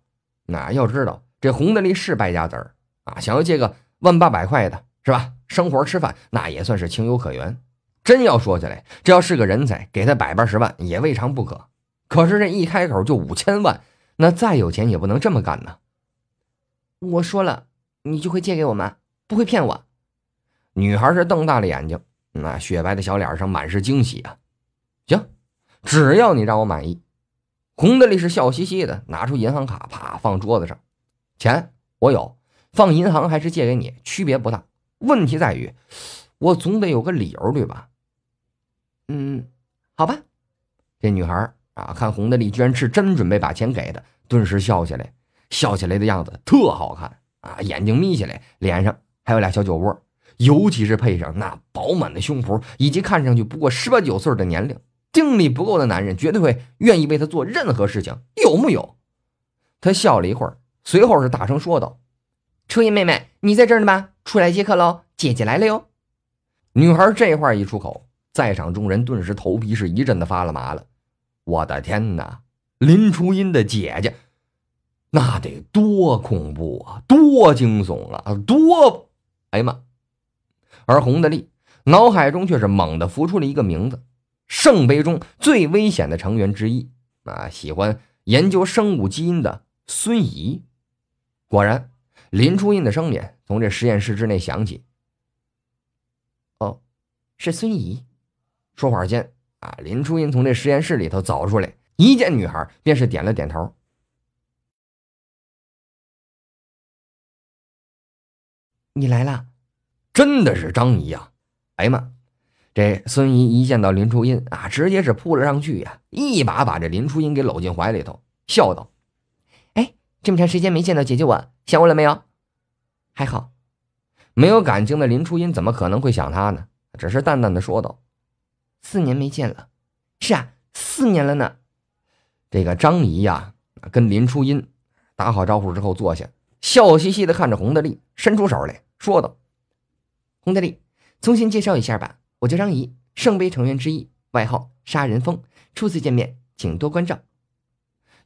A: 那要知道，这洪德利是败家子儿啊，想要借个万八百块的，是吧？生活吃饭，那也算是情有可原。真要说起来，这要是个人才，给他百八十万也未尝不可。可是这一开口就五千万，那再有钱也不能这么干呢。我说了，你就会借给我们。不会骗我，女孩是瞪大了眼睛，那雪白的小脸上满是惊喜啊！行，只要你让我满意，红德力是笑嘻嘻的拿出银行卡，啪放桌子上，钱我有，放银行还是借给你，区别不大。问题在于，我总得有个理由对吧？嗯，好吧，这女孩啊，看红德力居然是真准备把钱给的，顿时笑起来，笑起来的样子特好看啊，眼睛眯起来，脸上。还有俩小酒窝，尤其是配上那饱满的胸脯以及看上去不过十八九岁的年龄，定力不够的男人绝对会愿意为她做任何事情，有木有？他笑了一会儿，随后是大声说道：“初音妹妹，你在这呢吧？出来接客喽，姐姐来了哟！”女孩这话一出口，在场众人顿时头皮是一阵的发了麻了。我的天哪，林初音的姐姐，那得多恐怖啊，多惊悚啊，多！哎呀妈！而红的利脑海中却是猛的浮出了一个名字——圣杯中最危险的成员之一，啊，喜欢研究生物基因的孙怡。果然，林初音的声音从这实验室之内响起：“哦，是孙怡。”说话间，啊，林初音从这实验室里头走出来，一见女孩便是点了点头。你来了，真的是张姨啊！哎呀妈，这孙姨一见到林初音啊，直接是扑了上去呀，一把把这林初音给搂进怀里头，笑道：“哎，这么长时间没见到姐姐，我想我了没有？还好，没有感情的林初音怎么可能会想他呢？只是淡淡的说道：‘四年没见了，是啊，四年了呢。’这个张姨呀，跟林初音打好招呼之后坐下。”笑嘻嘻的看着洪德利，伸出手来说道：“洪德利，重新介绍一下吧，我叫张仪，圣杯成员之一，外号杀人蜂。初次见面，请多关照。”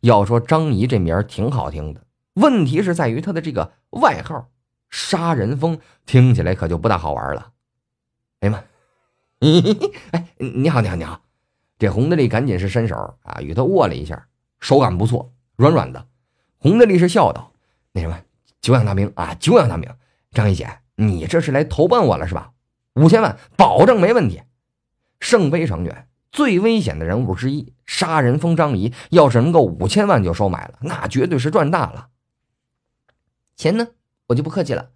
A: 要说张仪这名儿挺好听的，问题是在于他的这个外号“杀人蜂”听起来可就不大好玩了。哎呀妈！哎，(laughs) 你好，你好，你好！这洪德利赶紧是伸手啊，与他握了一下，手感不错，软软的。洪德利是笑道：“那什么。”久仰大名啊！久仰大名，张一姐，你这是来投奔我了是吧？五千万，保证没问题。圣杯成员最危险的人物之一，杀人峰张仪，要是能够五千万就收买了，那绝对是赚大了。钱呢，我就不客气了。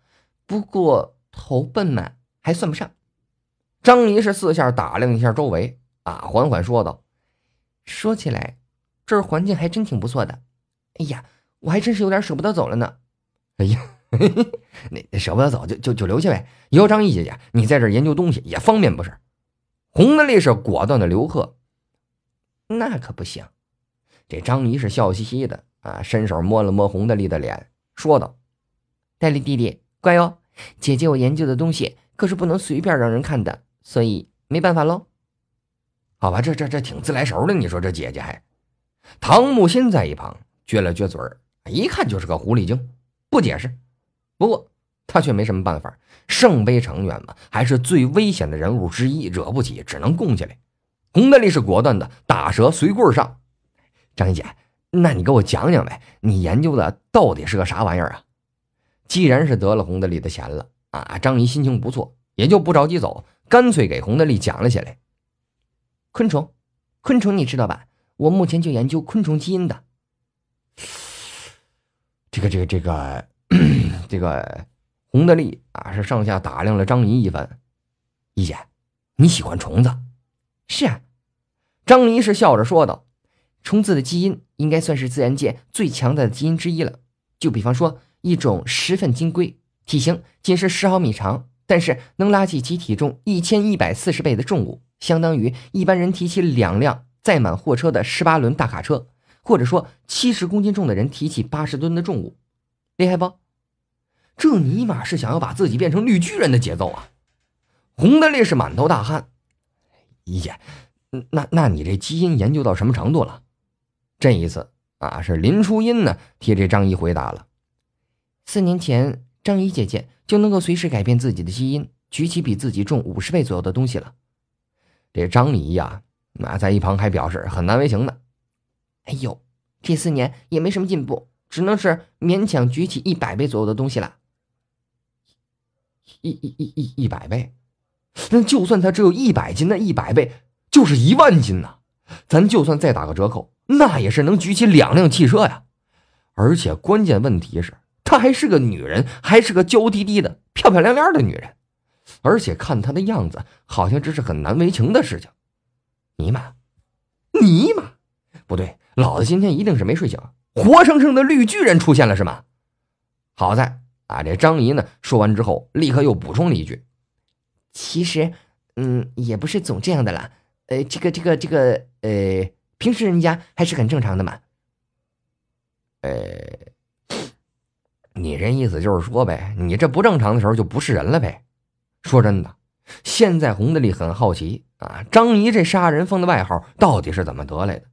A: 不过投奔嘛，还算不上。张仪是四下打量一下周围啊，缓缓说道：“说起来，这儿环境还真挺不错的。哎呀，我还真是有点舍不得走了呢。”哎呀，(laughs) 那舍不得走就就就留下呗。以后张姨姐姐，你在这研究东西也方便不是？红的力是果断的刘贺，那可不行。这张姨是笑嘻嘻的啊，伸手摸了摸红的力的脸，说道：“戴丽弟弟，乖哟，姐姐我研究的东西可是不能随便让人看的，所以没办法喽。”好吧，这这这挺自来熟的。你说这姐姐还……唐木心在一旁撅了撅嘴儿，一看就是个狐狸精。不解释，不过他却没什么办法。圣杯成员嘛，还是最危险的人物之一，惹不起，只能供起来。洪德力是果断的，打蛇随棍上。张一姐，那你给我讲讲呗，你研究的到底是个啥玩意儿啊？既然是得了洪德力的钱了啊，张姨心情不错，也就不着急走，干脆给洪德力讲了起来。昆虫，昆虫你知道吧？我目前就研究昆虫基因的。这个这个这个这个，洪德利啊，是上下打量了张仪一番。一姐，你喜欢虫子？是啊，张仪是笑着说道：“虫子的基因应该算是自然界最强大的基因之一了。就比方说，一种十分金龟，体型仅是十毫米长，但是能拉起其体重一千一百四十倍的重物，相当于一般人提起两辆载满货车的十八轮大卡车。”或者说，七十公斤重的人提起八十吨的重物，厉害不？这尼玛是想要把自己变成绿巨人的节奏啊！洪的烈是满头大汗。一姐，那那你这基因研究到什么程度了？这一次啊，是林初音呢替这张仪回答了。四年前，张仪姐姐就能够随时改变自己的基因，举起比自己重五十倍左右的东西了。这张仪呀，那在一旁还表示很难为情呢。哎呦，这四年也没什么进步，只能是勉强举起一百倍左右的东西了。一、一、一、一一百倍，那就算他只有一百斤，那一百倍就是一万斤呐！咱就算再打个折扣，那也是能举起两辆汽车呀！而且关键问题是，她还是个女人，还是个娇滴滴的、漂漂亮亮的女人，而且看她的样子，好像这是很难为情的事情。尼玛，尼玛！不对，老子今天一定是没睡醒，活生生的绿巨人出现了是吗？好在啊，这张姨呢说完之后，立刻又补充了一句：“其实，嗯，也不是总这样的啦。呃，这个，这个，这个，呃，平时人家还是很正常的嘛。呃，你这意思就是说呗，你这不正常的时候就不是人了呗？说真的，现在洪德利很好奇啊，张姨这杀人疯的外号到底是怎么得来的？”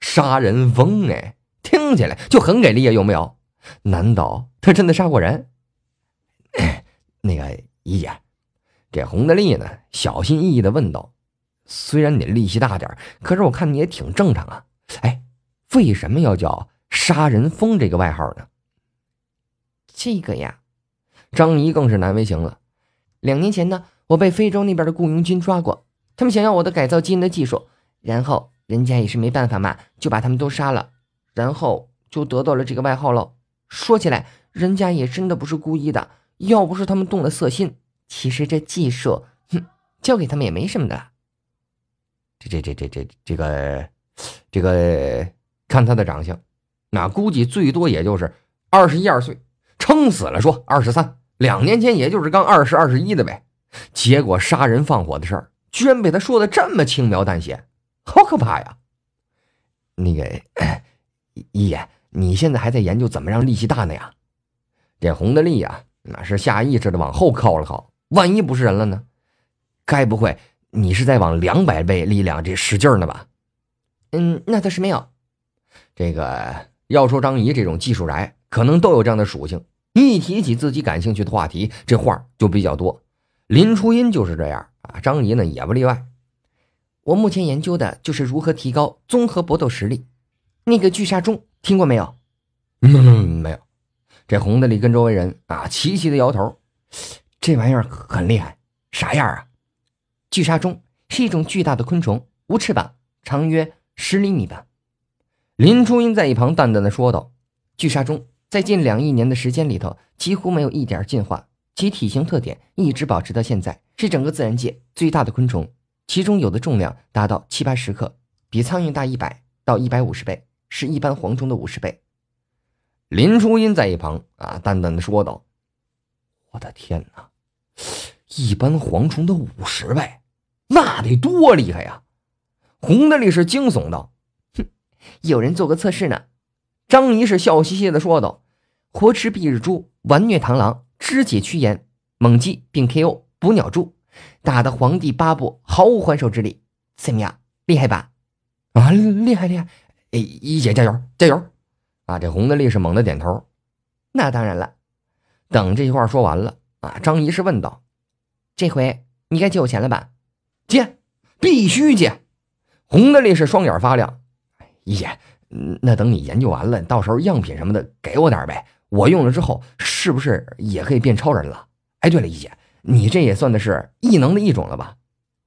A: 杀人蜂哎，听起来就很给力啊，有没有？难道他真的杀过人？那个，姨姐，这洪德利呢？小心翼翼的问道：“虽然你力气大点可是我看你也挺正常啊。哎，为什么要叫杀人蜂这个外号呢？”这个呀，张仪更是难为情了。两年前呢，我被非洲那边的雇佣军抓过，他们想要我的改造基因的技术，然后。人家也是没办法嘛，就把他们都杀了，然后就得到了这个外号了。说起来，人家也真的不是故意的，要不是他们动了色心，其实这技术，哼，交给他们也没什么的。这这这这这这个这个，看他的长相，那估计最多也就是二十一二岁，撑死了说二十三。两年前也就是刚二十二十一的呗，结果杀人放火的事儿，居然被他说的这么轻描淡写。好可怕呀！那个一 (coughs) 爷，你现在还在研究怎么让力气大呢呀？这红的力呀，那是下意识的往后靠了靠。万一不是人了呢？该不会你是在往两百倍力量这使劲呢吧？嗯，那倒是没有。这个要说张仪这种技术宅，可能都有这样的属性。一提起自己感兴趣的话题，这话就比较多。林初音就是这样啊，张仪呢也不例外。我目前研究的就是如何提高综合搏斗实力。那个巨沙钟听过没有？嗯，没有。这红的里跟周围人啊，齐齐的摇头。这玩意儿很厉害，啥样啊？巨沙钟是一种巨大的昆虫，无翅膀，长约十厘米吧。林初音在一旁淡淡的说道：“巨沙钟在近两亿年的时间里头几乎没有一点进化，其体型特点一直保持到现在，是整个自然界最大的昆虫。”其中有的重量达到七八十克，比苍蝇大一百到一百五十倍，是一般蝗虫的五十倍。林淑英在一旁啊，淡淡的说道：“我的天哪，一般蝗虫的五十倍，那得多厉害呀！”洪大力是惊悚道：“哼，有人做个测试呢。”张仪是笑嘻嘻的说道：“活吃蔽日蛛，玩虐螳螂，肢解驱炎，猛击并 K.O. 捕鸟蛛。”打得皇帝八步毫无还手之力，怎么样？厉害吧？啊，厉害厉害！哎，一姐加油加油！啊，这红的力是猛的点头。那当然了。等这句话说完了啊，张仪是问道：“这回你该借我钱了吧？”借，必须借。红的力是双眼发亮。哎，一姐，那等你研究完了，到时候样品什么的给我点呗，我用了之后是不是也可以变超人了？哎，对了，一姐。你这也算的是异能的一种了吧？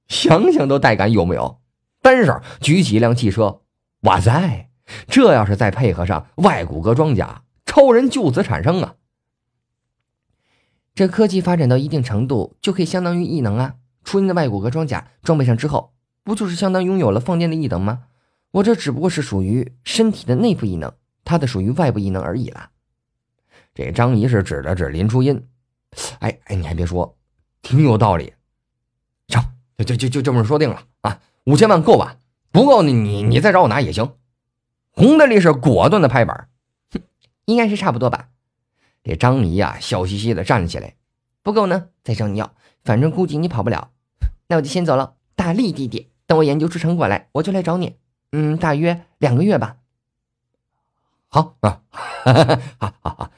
A: 想想都带感，有木有？单手举起一辆汽车，哇塞！这要是再配合上外骨骼装甲，超人就此产生啊！这科技发展到一定程度，就可以相当于异能啊。初音的外骨骼装甲装备上之后，不就是相当拥有了放电的异能吗？我这只不过是属于身体的内部异能，它的属于外部异能而已啦。这张仪是指了指林初音，哎哎，你还别说。挺有道理，行，就就就就这么说定了啊！五千万够吧？不够你你你再找我拿也行。红的力是果断的拍板，哼，应该是差不多吧。这张迷呀笑嘻嘻的站了起来，不够呢再找你要，反正估计你跑不了。那我就先走了，大力弟弟，等我研究出成果来，我就来找你。嗯，大约两个月吧。好啊，哈 (laughs) 哈，好好好。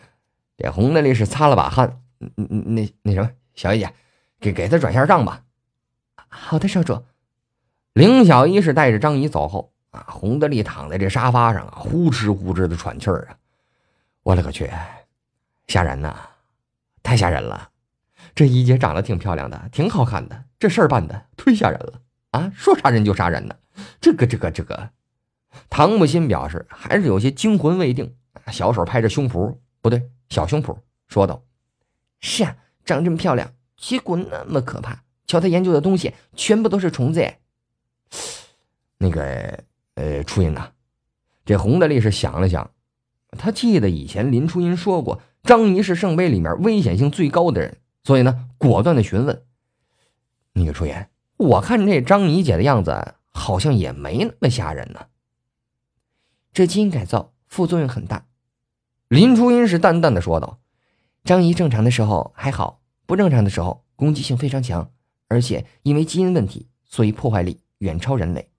A: 给红的力是擦了把汗，那那那什么，小姐。给给他转下账吧。好的，少主。凌小一是带着张姨走后啊，洪德利躺在这沙发上啊，呼哧呼哧的喘气儿啊。我勒个去，吓人呐！太吓人了。这一姐长得挺漂亮的，挺好看的。这事儿办的忒吓人了啊！说杀人就杀人呢。这个这个这个，唐木心表示还是有些惊魂未定，小手拍着胸脯，不对，小胸脯，说道：“是啊，长这么漂亮。”结果那么可怕，瞧他研究的东西，全部都是虫子。哎，那个，呃，初音呐，这红的力是想了想，他记得以前林初音说过，张仪是圣杯里面危险性最高的人，所以呢，果断的询问那个初音，我看这张仪姐的样子，好像也没那么吓人呢。这基因改造副作用很大，林初音是淡淡的说道：“张仪正常的时候还好。”不正常的时候，攻击性非常强，而且因为基因问题，所以破坏力远超人类。